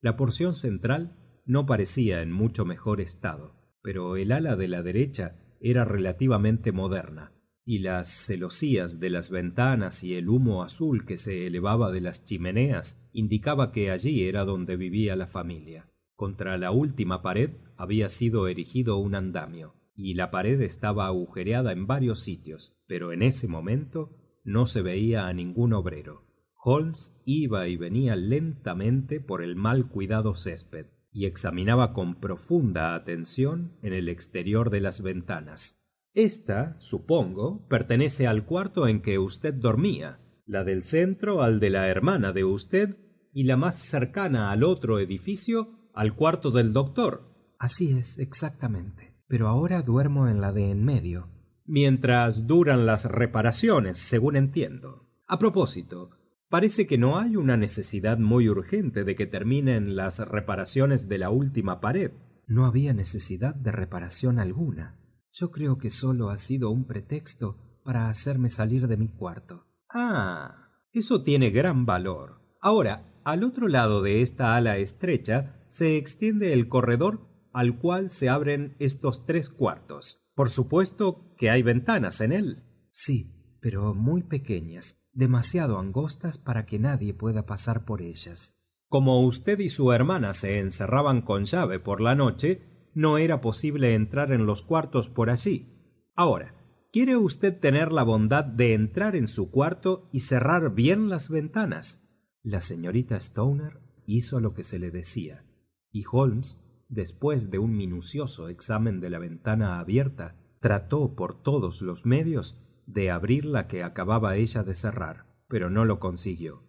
la porción central no parecía en mucho mejor estado pero el ala de la derecha era relativamente moderna y las celosías de las ventanas y el humo azul que se elevaba de las chimeneas indicaba que allí era donde vivía la familia contra la última pared había sido erigido un andamio y la pared estaba agujereada en varios sitios pero en ese momento no se veía a ningún obrero holmes iba y venía lentamente por el mal cuidado césped y examinaba con profunda atención en el exterior de las ventanas esta supongo pertenece al cuarto en que usted dormía la del centro al de la hermana de usted y la más cercana al otro edificio al cuarto del doctor así es exactamente pero ahora duermo en la de en medio mientras duran las reparaciones según entiendo a propósito parece que no hay una necesidad muy urgente de que terminen las reparaciones de la última pared no había necesidad de reparación alguna yo creo que solo ha sido un pretexto para hacerme salir de mi cuarto ah eso tiene gran valor ahora al otro lado de esta ala estrecha se extiende el corredor al cual se abren estos tres cuartos. Por supuesto que hay ventanas en él. Sí, pero muy pequeñas, demasiado angostas para que nadie pueda pasar por ellas. Como usted y su hermana se encerraban con llave por la noche, no era posible entrar en los cuartos por allí. Ahora, ¿quiere usted tener la bondad de entrar en su cuarto y cerrar bien las ventanas? La señorita Stoner hizo lo que se le decía y holmes después de un minucioso examen de la ventana abierta trató por todos los medios de abrir la que acababa ella de cerrar pero no lo consiguió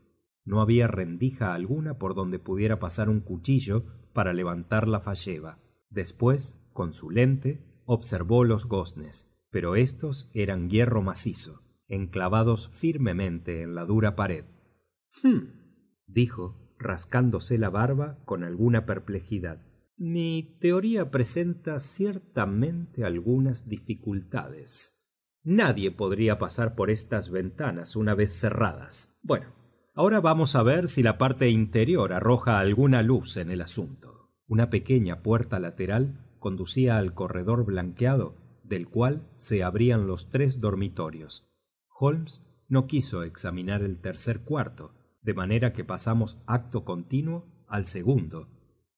no había rendija alguna por donde pudiera pasar un cuchillo para levantar la falleva después con su lente observó los goznes pero estos eran hierro macizo enclavados firmemente en la dura pared hmm, dijo rascándose la barba con alguna perplejidad mi teoría presenta ciertamente algunas dificultades nadie podría pasar por estas ventanas una vez cerradas bueno ahora vamos a ver si la parte interior arroja alguna luz en el asunto una pequeña puerta lateral conducía al corredor blanqueado del cual se abrían los tres dormitorios holmes no quiso examinar el tercer cuarto de manera que pasamos acto continuo al segundo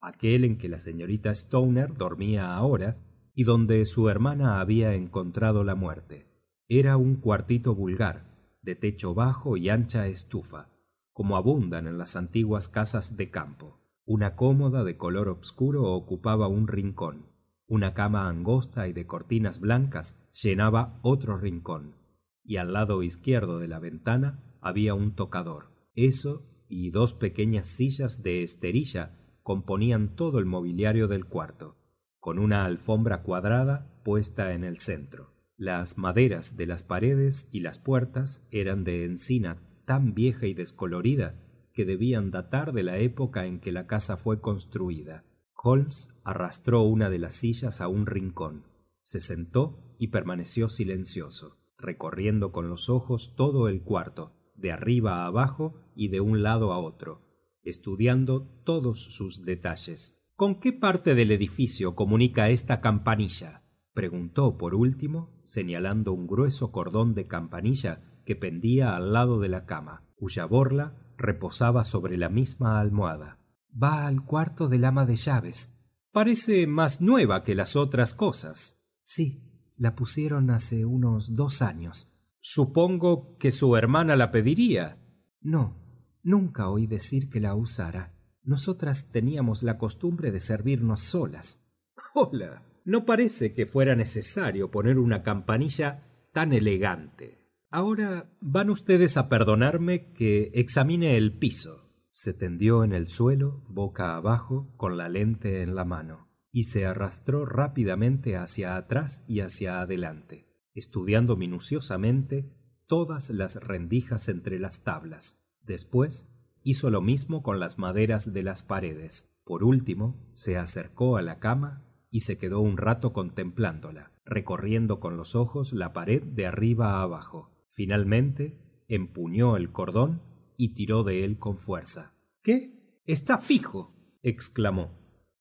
aquel en que la señorita stoner dormía ahora y donde su hermana había encontrado la muerte era un cuartito vulgar de techo bajo y ancha estufa como abundan en las antiguas casas de campo una cómoda de color obscuro ocupaba un rincón una cama angosta y de cortinas blancas llenaba otro rincón y al lado izquierdo de la ventana había un tocador eso y dos pequeñas sillas de esterilla componían todo el mobiliario del cuarto con una alfombra cuadrada puesta en el centro las maderas de las paredes y las puertas eran de encina tan vieja y descolorida que debían datar de la época en que la casa fue construida holmes arrastró una de las sillas a un rincón se sentó y permaneció silencioso recorriendo con los ojos todo el cuarto de arriba a abajo y de un lado a otro estudiando todos sus detalles con qué parte del edificio comunica esta campanilla preguntó por último señalando un grueso cordón de campanilla que pendía al lado de la cama cuya borla reposaba sobre la misma almohada va al cuarto del ama de llaves parece más nueva que las otras cosas sí la pusieron hace unos dos años supongo que su hermana la pediría no nunca oí decir que la usara nosotras teníamos la costumbre de servirnos solas hola no parece que fuera necesario poner una campanilla tan elegante ahora van ustedes a perdonarme que examine el piso se tendió en el suelo boca abajo con la lente en la mano y se arrastró rápidamente hacia atrás y hacia adelante estudiando minuciosamente todas las rendijas entre las tablas después hizo lo mismo con las maderas de las paredes por último se acercó a la cama y se quedó un rato contemplándola recorriendo con los ojos la pared de arriba a abajo finalmente empuñó el cordón y tiró de él con fuerza qué está fijo exclamó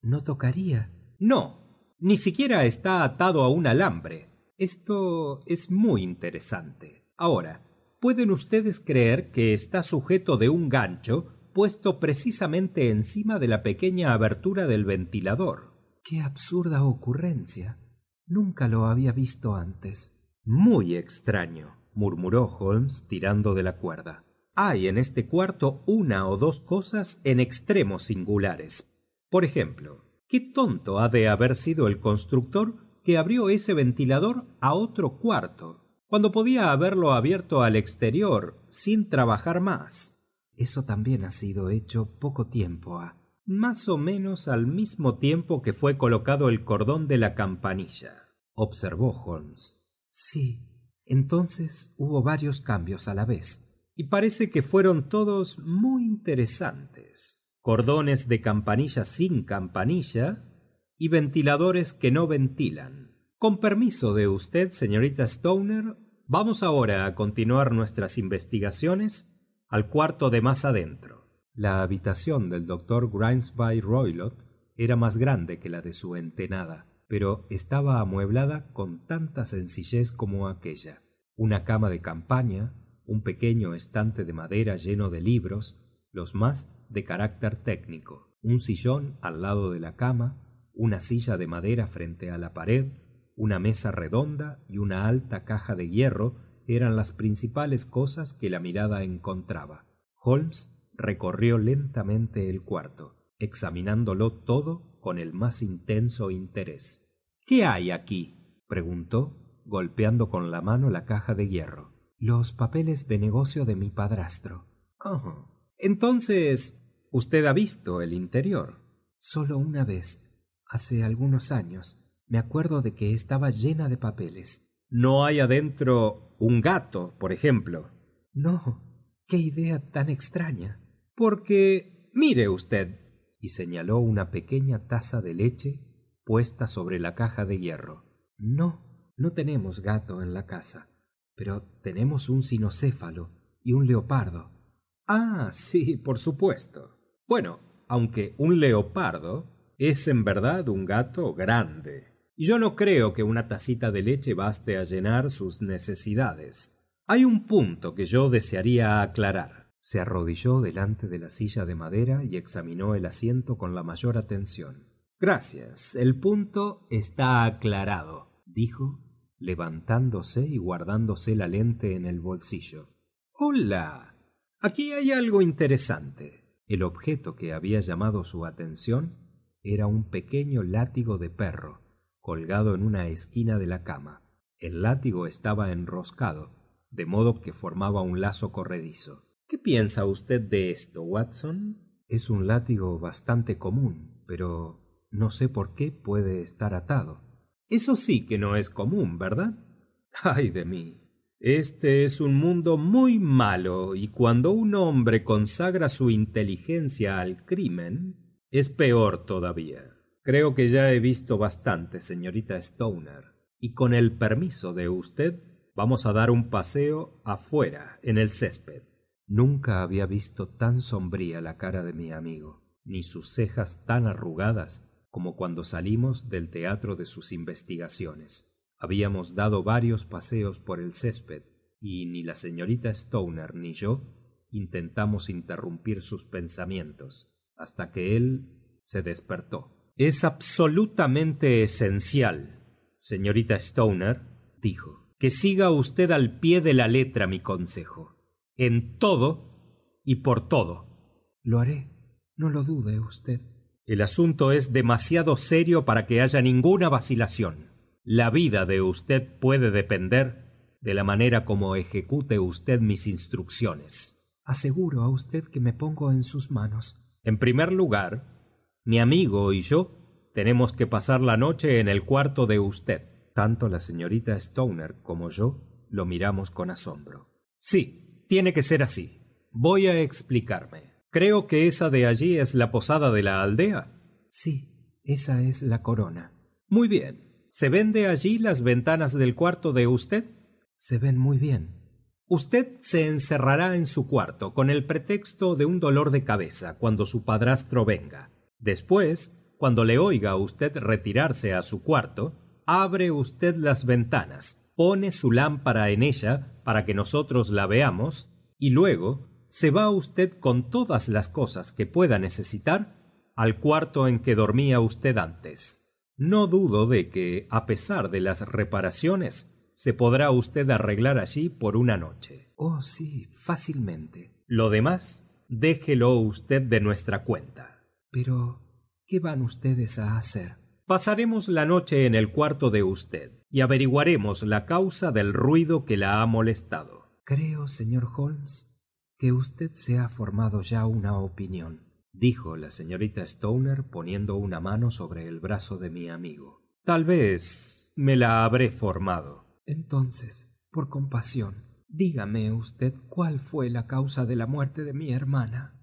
no tocaría no ni siquiera está atado a un alambre esto es muy interesante. Ahora, pueden ustedes creer que está sujeto de un gancho puesto precisamente encima de la pequeña abertura del ventilador. Qué absurda ocurrencia. Nunca lo había visto antes. Muy extraño, murmuró Holmes tirando de la cuerda. Hay en este cuarto una o dos cosas en extremos singulares. Por ejemplo, qué tonto ha de haber sido el constructor que abrió ese ventilador a otro cuarto, cuando podía haberlo abierto al exterior sin trabajar más. Eso también ha sido hecho poco tiempo ha. Ah, más o menos al mismo tiempo que fue colocado el cordón de la campanilla, observó Holmes. Sí, entonces hubo varios cambios a la vez, y parece que fueron todos muy interesantes. Cordones de campanilla sin campanilla, y ventiladores que no ventilan con permiso de usted señorita stoner vamos ahora a continuar nuestras investigaciones al cuarto de más adentro la habitación del doctor grimesby roylott era más grande que la de su entenada pero estaba amueblada con tanta sencillez como aquella una cama de campaña un pequeño estante de madera lleno de libros los más de carácter técnico un sillón al lado de la cama una silla de madera frente a la pared una mesa redonda y una alta caja de hierro eran las principales cosas que la mirada encontraba holmes recorrió lentamente el cuarto examinándolo todo con el más intenso interés qué hay aquí preguntó golpeando con la mano la caja de hierro los papeles de negocio de mi padrastro oh. entonces usted ha visto el interior solo una vez hace algunos años me acuerdo de que estaba llena de papeles no hay adentro un gato por ejemplo no qué idea tan extraña porque mire usted y señaló una pequeña taza de leche puesta sobre la caja de hierro no no tenemos gato en la casa pero tenemos un sinocéfalo y un leopardo ah sí por supuesto bueno aunque un leopardo es en verdad un gato grande y yo no creo que una tacita de leche baste a llenar sus necesidades hay un punto que yo desearía aclarar se arrodilló delante de la silla de madera y examinó el asiento con la mayor atención gracias el punto está aclarado dijo levantándose y guardándose la lente en el bolsillo hola aquí hay algo interesante el objeto que había llamado su atención era un pequeño látigo de perro colgado en una esquina de la cama el látigo estaba enroscado de modo que formaba un lazo corredizo qué piensa usted de esto watson es un látigo bastante común pero no sé por qué puede estar atado eso sí que no es común verdad ay de mí este es un mundo muy malo y cuando un hombre consagra su inteligencia al crimen es peor todavía creo que ya he visto bastante señorita stoner y con el permiso de usted vamos a dar un paseo afuera en el césped nunca había visto tan sombría la cara de mi amigo ni sus cejas tan arrugadas como cuando salimos del teatro de sus investigaciones habíamos dado varios paseos por el césped y ni la señorita stoner ni yo intentamos interrumpir sus pensamientos hasta que él se despertó. Es absolutamente esencial, señorita Stoner, dijo, que siga usted al pie de la letra mi consejo, en todo y por todo. Lo haré, no lo dude usted. El asunto es demasiado serio para que haya ninguna vacilación. La vida de usted puede depender de la manera como ejecute usted mis instrucciones. Aseguro a usted que me pongo en sus manos. En primer lugar, mi amigo y yo tenemos que pasar la noche en el cuarto de usted. Tanto la señorita Stoner como yo lo miramos con asombro. Sí, tiene que ser así. Voy a explicarme. Creo que esa de allí es la posada de la aldea. Sí, esa es la corona. Muy bien. ¿Se ven de allí las ventanas del cuarto de usted? Se ven muy bien usted se encerrará en su cuarto con el pretexto de un dolor de cabeza cuando su padrastro venga después cuando le oiga usted retirarse a su cuarto abre usted las ventanas pone su lámpara en ella para que nosotros la veamos y luego se va usted con todas las cosas que pueda necesitar al cuarto en que dormía usted antes. No dudo de que, a pesar de las reparaciones, se podrá usted arreglar allí por una noche oh sí fácilmente lo demás déjelo usted de nuestra cuenta pero qué van ustedes a hacer pasaremos la noche en el cuarto de usted y averiguaremos la causa del ruido que la ha molestado creo señor holmes que usted se ha formado ya una opinión dijo la señorita stoner poniendo una mano sobre el brazo de mi amigo tal vez me la habré formado entonces por compasión dígame usted cuál fue la causa de la muerte de mi hermana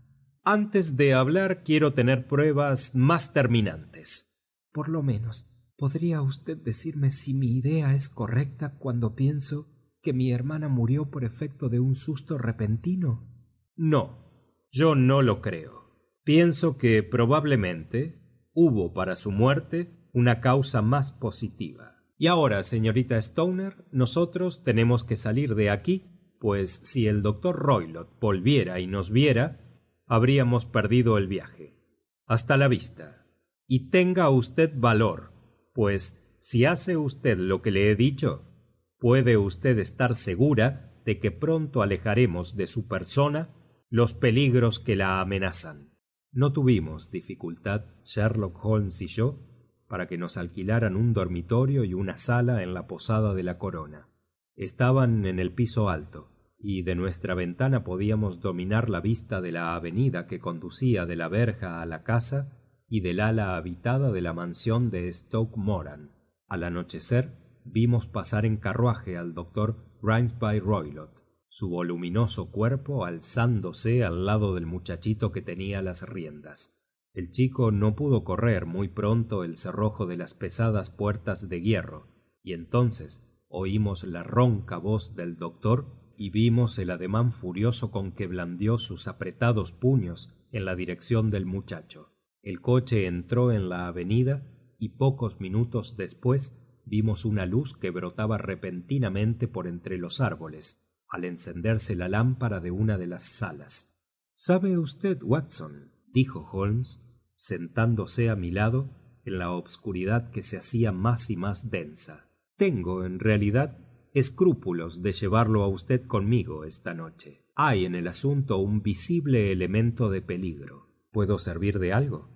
antes de hablar quiero tener pruebas más terminantes por lo menos podría usted decirme si mi idea es correcta cuando pienso que mi hermana murió por efecto de un susto repentino no yo no lo creo pienso que probablemente hubo para su muerte una causa más positiva y ahora, señorita Stoner, nosotros tenemos que salir de aquí, pues si el doctor Roylott volviera y nos viera, habríamos perdido el viaje. Hasta la vista. Y tenga usted valor, pues si hace usted lo que le he dicho, puede usted estar segura de que pronto alejaremos de su persona los peligros que la amenazan. No tuvimos dificultad, Sherlock Holmes y yo, para que nos alquilaran un dormitorio y una sala en la posada de la corona. Estaban en el piso alto, y de nuestra ventana podíamos dominar la vista de la avenida que conducía de la verja a la casa y del ala habitada de la mansión de Stoke Moran. Al anochecer vimos pasar en carruaje al doctor rinesby Roylott, su voluminoso cuerpo alzándose al lado del muchachito que tenía las riendas el chico no pudo correr muy pronto el cerrojo de las pesadas puertas de hierro y entonces oímos la ronca voz del doctor y vimos el ademán furioso con que blandió sus apretados puños en la dirección del muchacho el coche entró en la avenida y pocos minutos después vimos una luz que brotaba repentinamente por entre los árboles al encenderse la lámpara de una de las salas sabe usted watson dijo holmes sentándose a mi lado en la obscuridad que se hacía más y más densa tengo en realidad escrúpulos de llevarlo a usted conmigo esta noche hay en el asunto un visible elemento de peligro puedo servir de algo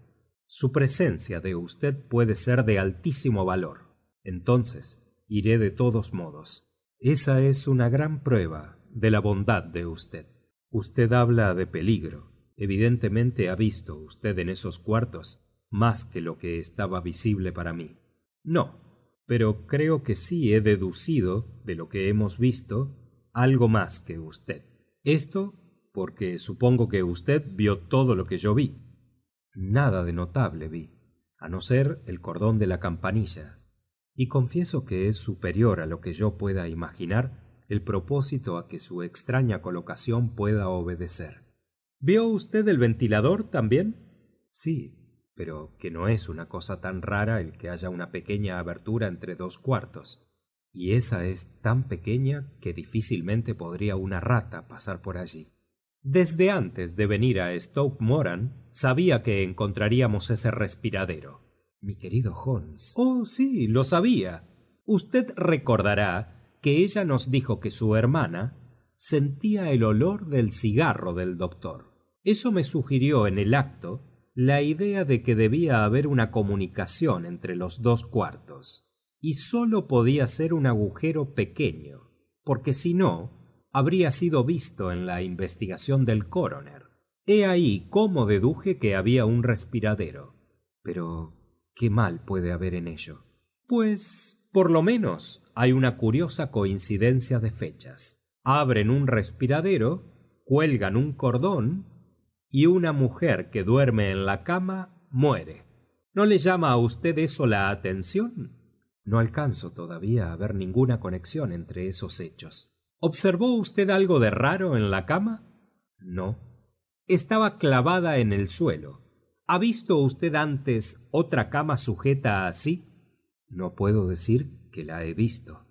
su presencia de usted puede ser de altísimo valor entonces iré de todos modos esa es una gran prueba de la bondad de usted usted habla de peligro evidentemente ha visto usted en esos cuartos más que lo que estaba visible para mí no pero creo que sí he deducido de lo que hemos visto algo más que usted esto porque supongo que usted vio todo lo que yo vi nada de notable vi a no ser el cordón de la campanilla y confieso que es superior a lo que yo pueda imaginar el propósito a que su extraña colocación pueda obedecer vio usted el ventilador también sí pero que no es una cosa tan rara el que haya una pequeña abertura entre dos cuartos y esa es tan pequeña que difícilmente podría una rata pasar por allí desde antes de venir a stoke moran sabía que encontraríamos ese respiradero mi querido holmes oh sí lo sabía usted recordará que ella nos dijo que su hermana sentía el olor del cigarro del doctor eso me sugirió en el acto la idea de que debía haber una comunicación entre los dos cuartos y sólo podía ser un agujero pequeño porque si no habría sido visto en la investigación del coroner he ahí cómo deduje que había un respiradero pero qué mal puede haber en ello pues por lo menos hay una curiosa coincidencia de fechas abren un respiradero cuelgan un cordón y una mujer que duerme en la cama muere no le llama a usted eso la atención? no alcanzo todavía a ver ninguna conexión entre esos hechos observó usted algo de raro en la cama no estaba clavada en el suelo ha visto usted antes otra cama sujeta así no puedo decir que la he visto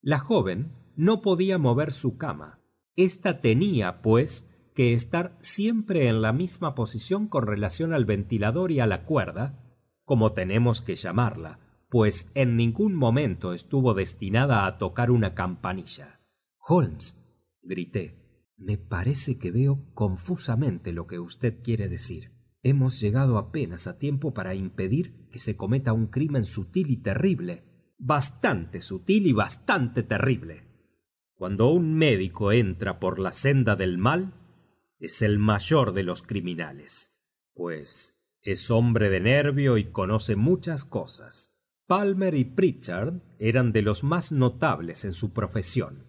la joven no podía mover su cama esta tenía pues que estar siempre en la misma posición con relación al ventilador y a la cuerda como tenemos que llamarla pues en ningún momento estuvo destinada a tocar una campanilla holmes grité me parece que veo confusamente lo que usted quiere decir hemos llegado apenas a tiempo para impedir que se cometa un crimen sutil y terrible bastante sutil y bastante terrible cuando un médico entra por la senda del mal es el mayor de los criminales pues es hombre de nervio y conoce muchas cosas palmer y pritchard eran de los más notables en su profesión.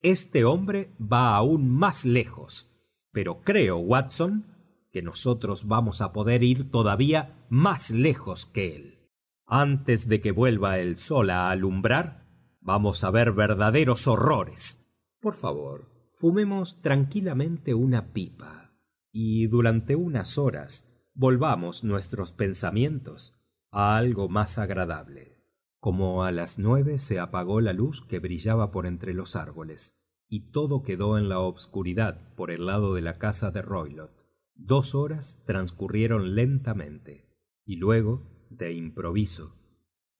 este hombre va aún más lejos pero creo watson que nosotros vamos a poder ir todavía más lejos que él antes de que vuelva el sol á alumbrar vamos a ver verdaderos horrores por favor fumemos tranquilamente una pipa y durante unas horas volvamos nuestros pensamientos a algo más agradable como a las nueve se apagó la luz que brillaba por entre los árboles y todo quedó en la obscuridad por el lado de la casa de roylott dos horas transcurrieron lentamente y luego de improviso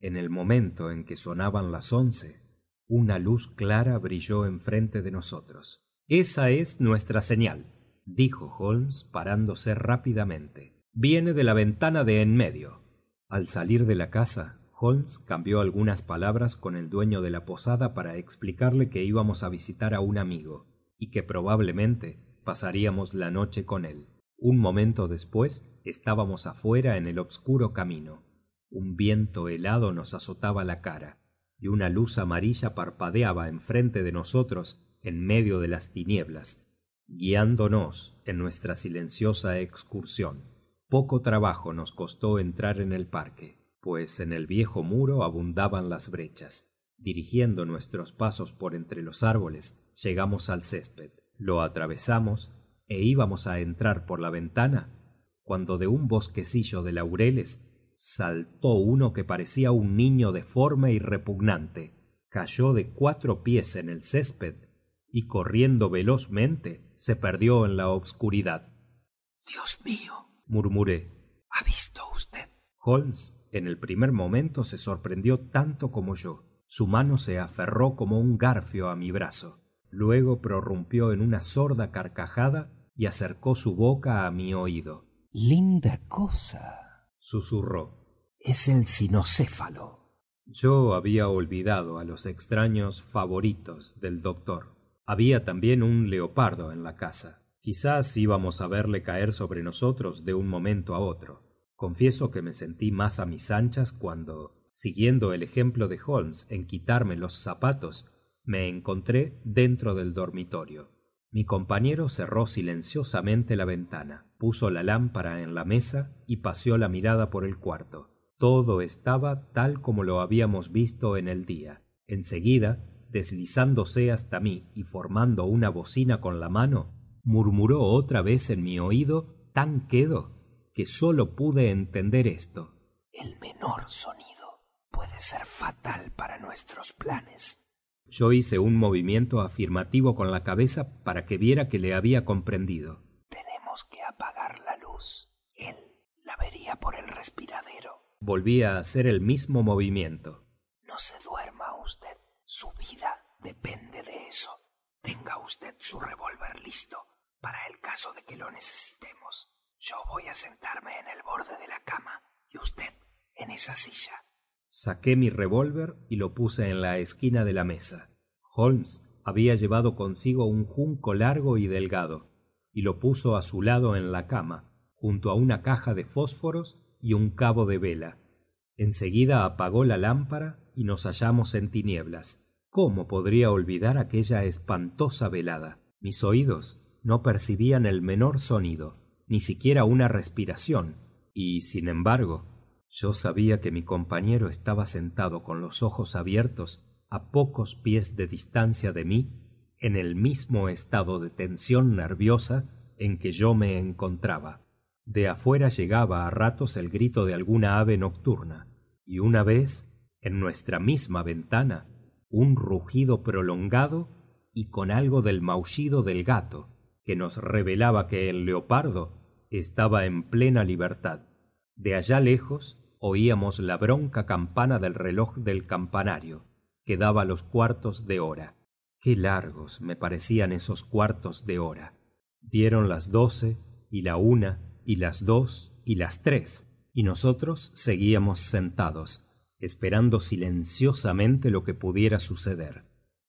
en el momento en que sonaban las once una luz clara brilló enfrente de nosotros esa es nuestra señal dijo holmes parándose rápidamente viene de la ventana de en medio al salir de la casa holmes cambió algunas palabras con el dueño de la posada para explicarle que íbamos a visitar a un amigo y que probablemente pasaríamos la noche con él un momento después estábamos afuera en el obscuro camino un viento helado nos azotaba la cara y una luz amarilla parpadeaba enfrente de nosotros en medio de las tinieblas guiándonos en nuestra silenciosa excursión poco trabajo nos costó entrar en el parque pues en el viejo muro abundaban las brechas dirigiendo nuestros pasos por entre los árboles llegamos al césped lo atravesamos e íbamos a entrar por la ventana cuando de un bosquecillo de laureles saltó uno que parecía un niño deforme y repugnante cayó de cuatro pies en el césped y corriendo velozmente se perdió en la obscuridad dios mío murmuré ha visto usted holmes en el primer momento se sorprendió tanto como yo su mano se aferró como un garfio a mi brazo luego prorrumpió en una sorda carcajada y acercó su boca a mi oído linda cosa susurró es el cinocéfalo yo había olvidado a los extraños favoritos del doctor Había también un leopardo en la casa quizás íbamos a verle caer sobre nosotros de un momento a otro confieso que me sentí más a mis anchas cuando siguiendo el ejemplo de holmes en quitarme los zapatos me encontré dentro del dormitorio mi compañero cerró silenciosamente la ventana puso la lámpara en la mesa y paseó la mirada por el cuarto todo estaba tal como lo habíamos visto en el día Enseguida, seguida deslizándose hasta mí y formando una bocina con la mano murmuró otra vez en mi oído tan quedo que sólo pude entender esto el menor sonido puede ser fatal para nuestros planes yo hice un movimiento afirmativo con la cabeza para que viera que le había comprendido tenemos que apagar la luz él la vería por el respiradero volví a hacer el mismo movimiento no se duerma usted su vida depende de eso tenga usted su revólver listo para el caso de que lo necesitemos yo voy a sentarme en el borde de la cama y usted en esa silla saqué mi revólver y lo puse en la esquina de la mesa holmes había llevado consigo un junco largo y delgado y lo puso a su lado en la cama junto a una caja de fósforos y un cabo de vela en seguida apagó la lámpara y nos hallamos en tinieblas cómo podría olvidar aquella espantosa velada mis oídos no percibían el menor sonido ni siquiera una respiración, y sin embargo yo sabía que mi compañero estaba sentado con los ojos abiertos a pocos pies de distancia de mí en el mismo estado de tensión nerviosa en que yo me encontraba de afuera llegaba a ratos el grito de alguna ave nocturna y una vez en nuestra misma ventana un rugido prolongado y con algo del maullido del gato que nos revelaba que el leopardo estaba en plena libertad de allá lejos oíamos la bronca campana del reloj del campanario que daba los cuartos de hora qué largos me parecían esos cuartos de hora dieron las doce y la una y las dos y las tres y nosotros seguíamos sentados esperando silenciosamente lo que pudiera suceder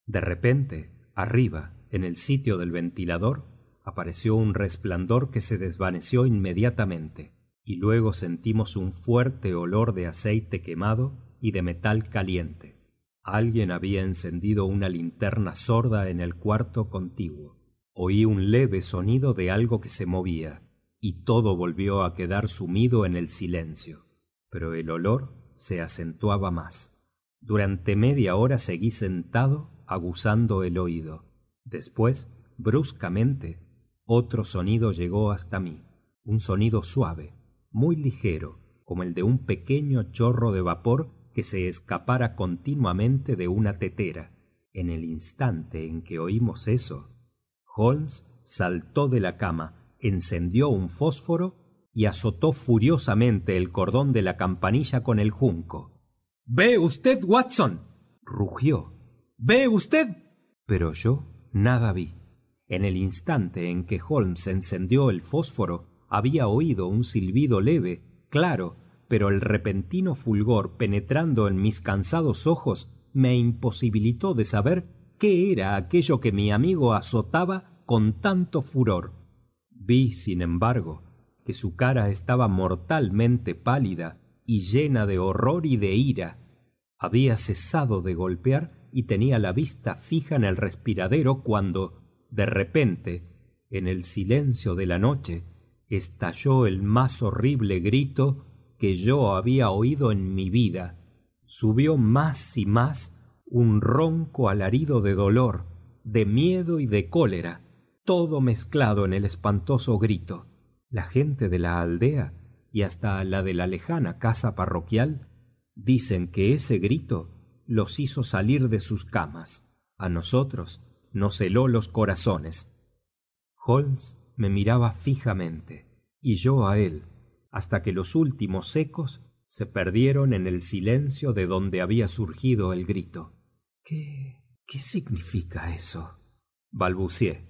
de repente arriba en el sitio del ventilador apareció un resplandor que se desvaneció inmediatamente y luego sentimos un fuerte olor de aceite quemado y de metal caliente alguien había encendido una linterna sorda en el cuarto contiguo oí un leve sonido de algo que se movía y todo volvió a quedar sumido en el silencio pero el olor se acentuaba más durante media hora seguí sentado aguzando el oído después bruscamente otro sonido llegó hasta mí un sonido suave muy ligero como el de un pequeño chorro de vapor que se escapara continuamente de una tetera en el instante en que oímos eso holmes saltó de la cama encendió un fósforo y azotó furiosamente el cordón de la campanilla con el junco ve usted watson rugió ve usted pero yo nada vi en el instante en que holmes encendió el fósforo había oído un silbido leve claro pero el repentino fulgor penetrando en mis cansados ojos me imposibilitó de saber qué era aquello que mi amigo azotaba con tanto furor vi sin embargo que su cara estaba mortalmente pálida y llena de horror y de ira había cesado de golpear y tenía la vista fija en el respiradero cuando de repente en el silencio de la noche estalló el más horrible grito que yo había oído en mi vida subió más y más un ronco alarido de dolor de miedo y de cólera todo mezclado en el espantoso grito la gente de la aldea y hasta la de la lejana casa parroquial dicen que ese grito los hizo salir de sus camas a nosotros nos heló los corazones me miraba fijamente y yo a él hasta que los últimos ecos se perdieron en el silencio de donde había surgido el grito qué qué significa eso balbucié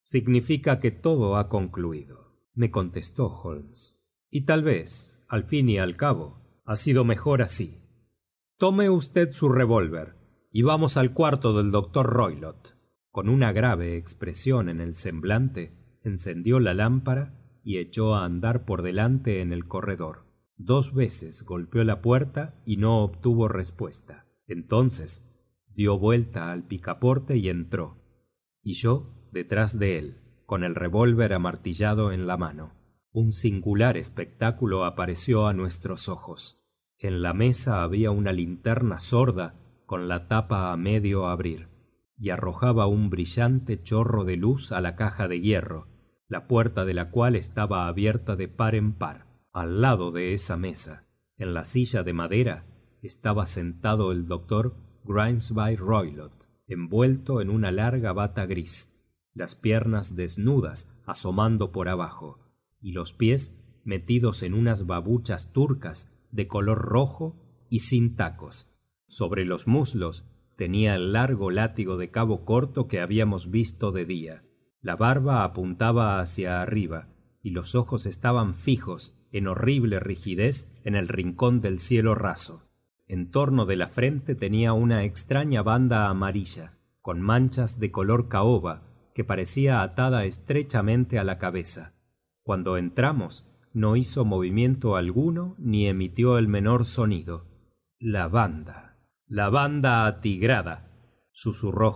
significa que todo ha concluido me contestó holmes y tal vez al fin y al cabo ha sido mejor así tome usted su revólver y vamos al cuarto del doctor roylott con una grave expresión en el semblante encendió la lámpara y echó a andar por delante en el corredor dos veces golpeó la puerta y no obtuvo respuesta entonces dio vuelta al picaporte y entró y yo detrás de él con el revólver amartillado en la mano un singular espectáculo apareció a nuestros ojos en la mesa había una linterna sorda con la tapa a medio abrir y arrojaba un brillante chorro de luz a la caja de hierro la puerta de la cual estaba abierta de par en par al lado de esa mesa en la silla de madera estaba sentado el doctor grimesby roylott envuelto en una larga bata gris las piernas desnudas asomando por abajo y los pies metidos en unas babuchas turcas de color rojo y sin tacos sobre los muslos tenía el largo látigo de cabo corto que habíamos visto de día la barba apuntaba hacia arriba y los ojos estaban fijos en horrible rigidez en el rincón del cielo raso en torno de la frente tenía una extraña banda amarilla con manchas de color caoba que parecía atada estrechamente a la cabeza cuando entramos no hizo movimiento alguno ni emitió el menor sonido la banda la banda atigrada susurró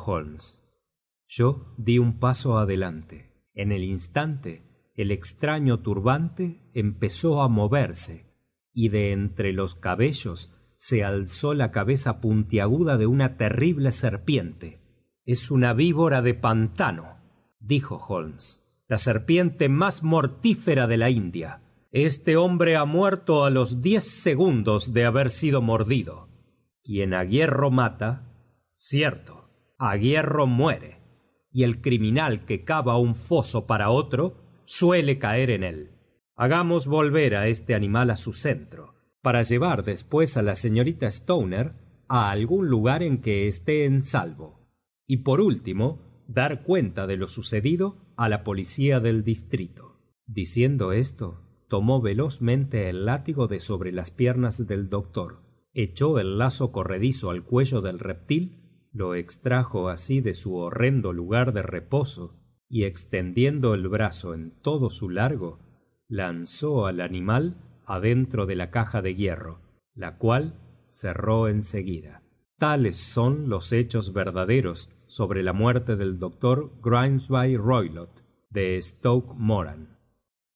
yo di un paso adelante en el instante el extraño turbante empezó a moverse y de entre los cabellos se alzó la cabeza puntiaguda de una terrible serpiente. Es una víbora de pantano, dijo Holmes, la serpiente más mortífera de la India. Este hombre ha muerto a los diez segundos de haber sido mordido. Quien a hierro mata, cierto, a hierro muere y el criminal que cava un foso para otro suele caer en él. Hagamos volver a este animal a su centro, para llevar después a la señorita Stoner a algún lugar en que esté en salvo. Y por último, dar cuenta de lo sucedido a la policía del distrito. Diciendo esto, tomó velozmente el látigo de sobre las piernas del doctor, echó el lazo corredizo al cuello del reptil lo extrajo así de su horrendo lugar de reposo y extendiendo el brazo en todo su largo lanzó al animal adentro de la caja de hierro la cual cerró en seguida tales son los hechos verdaderos sobre la muerte del doctor Grimesby Roylott de Stoke Moran.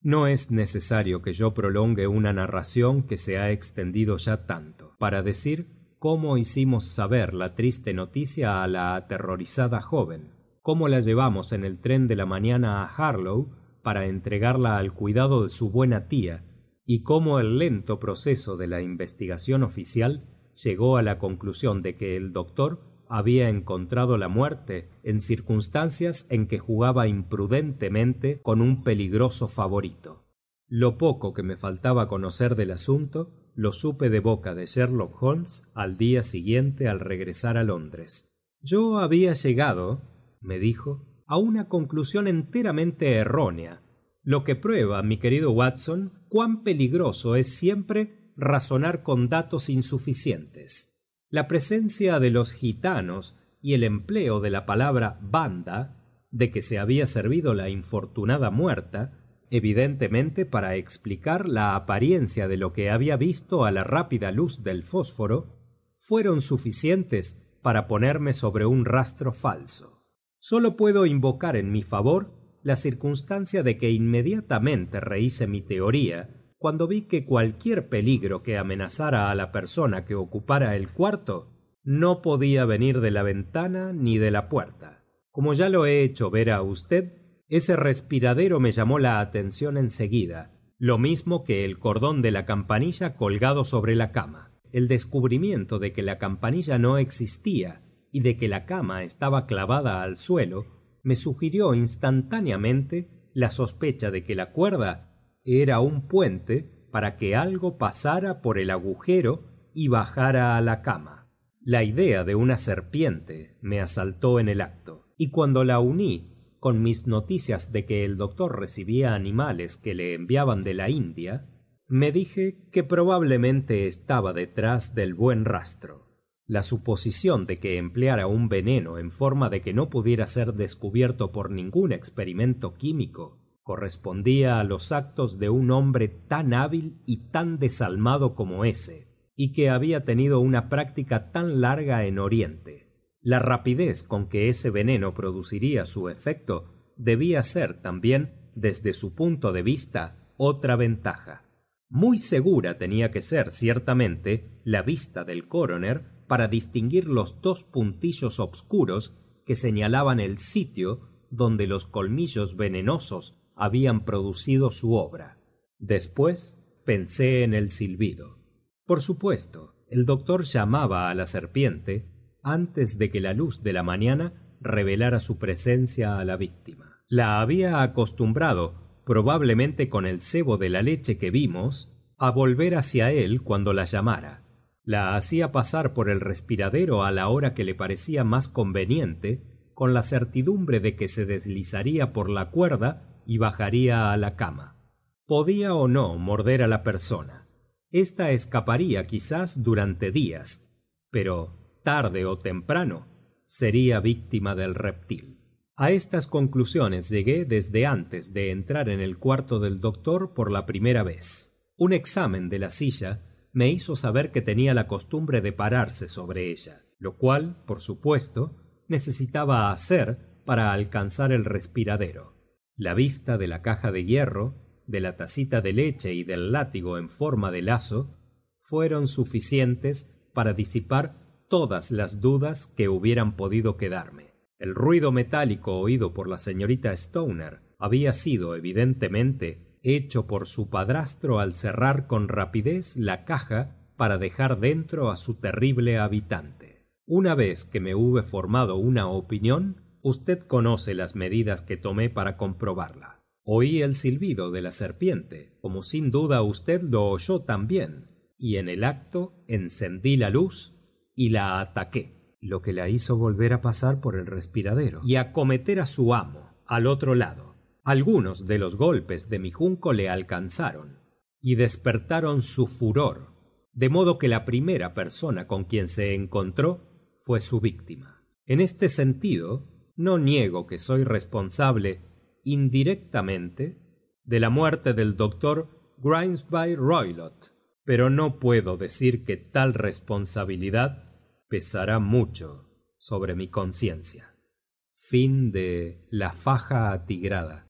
No es necesario que yo prolongue una narración que se ha extendido ya tanto para decir cómo hicimos saber la triste noticia a la aterrorizada joven, cómo la llevamos en el tren de la mañana a Harlow para entregarla al cuidado de su buena tía y cómo el lento proceso de la investigación oficial llegó a la conclusión de que el doctor había encontrado la muerte en circunstancias en que jugaba imprudentemente con un peligroso favorito lo poco que me faltaba conocer del asunto lo supe de boca de sherlock holmes al día siguiente al regresar a londres yo había llegado me dijo a una conclusión enteramente errónea lo que prueba mi querido watson cuán peligroso es siempre razonar con datos insuficientes la presencia de los gitanos y el empleo de la palabra banda de que se había servido la infortunada muerta evidentemente para explicar la apariencia de lo que había visto a la rápida luz del fósforo fueron suficientes para ponerme sobre un rastro falso solo puedo invocar en mi favor la circunstancia de que inmediatamente rehice mi teoría cuando vi que cualquier peligro que amenazara a la persona que ocupara el cuarto no podía venir de la ventana ni de la puerta como ya lo he hecho ver a usted ese respiradero me llamó la atención enseguida lo mismo que el cordón de la campanilla colgado sobre la cama el descubrimiento de que la campanilla no existía y de que la cama estaba clavada al suelo me sugirió instantáneamente la sospecha de que la cuerda era un puente para que algo pasara por el agujero y bajara a la cama la idea de una serpiente me asaltó en el acto y cuando la uní con mis noticias de que el doctor recibía animales que le enviaban de la india me dije que probablemente estaba detrás del buen rastro la suposición de que empleara un veneno en forma de que no pudiera ser descubierto por ningún experimento químico correspondía a los actos de un hombre tan hábil y tan desalmado como ese y que había tenido una práctica tan larga en oriente la rapidez con que ese veneno produciría su efecto debía ser también, desde su punto de vista otra ventaja muy segura tenía que ser ciertamente la vista del coroner para distinguir los dos puntillos obscuros que señalaban el sitio donde los colmillos venenosos habían producido su obra Después pensé en el silbido por supuesto el doctor llamaba a la serpiente antes de que la luz de la mañana revelara su presencia a la víctima la había acostumbrado probablemente con el cebo de la leche que vimos a volver hacia él cuando la llamara la hacía pasar por el respiradero a la hora que le parecía más conveniente con la certidumbre de que se deslizaría por la cuerda y bajaría a la cama Podía o no morder a la persona esta escaparía quizás durante días, pero tarde o temprano sería víctima del reptil a estas conclusiones llegué desde antes de entrar en el cuarto del doctor por la primera vez un examen de la silla me hizo saber que tenía la costumbre de pararse sobre ella lo cual por supuesto necesitaba hacer para alcanzar el respiradero la vista de la caja de hierro de la tacita de leche y del látigo en forma de lazo fueron suficientes para disipar todas las dudas que hubieran podido quedarme el ruido metálico oído por la señorita stoner había sido evidentemente hecho por su padrastro al cerrar con rapidez la caja para dejar dentro á su terrible habitante una vez que me hube formado una opinión, usted conoce las medidas que tomé para comprobarla oí el silbido de la serpiente como sin duda usted lo oyó también, y en el acto encendí la luz y la ataqué, lo que la hizo volver a pasar por el respiradero y acometer a su amo, al otro lado. Algunos de los golpes de mi junco le alcanzaron y despertaron su furor, de modo que la primera persona con quien se encontró fue su víctima. En este sentido, no niego que soy responsable indirectamente de la muerte del doctor Grimesby Roylott, pero no puedo decir que tal responsabilidad pesará mucho sobre mi conciencia Fin de la faja atigrada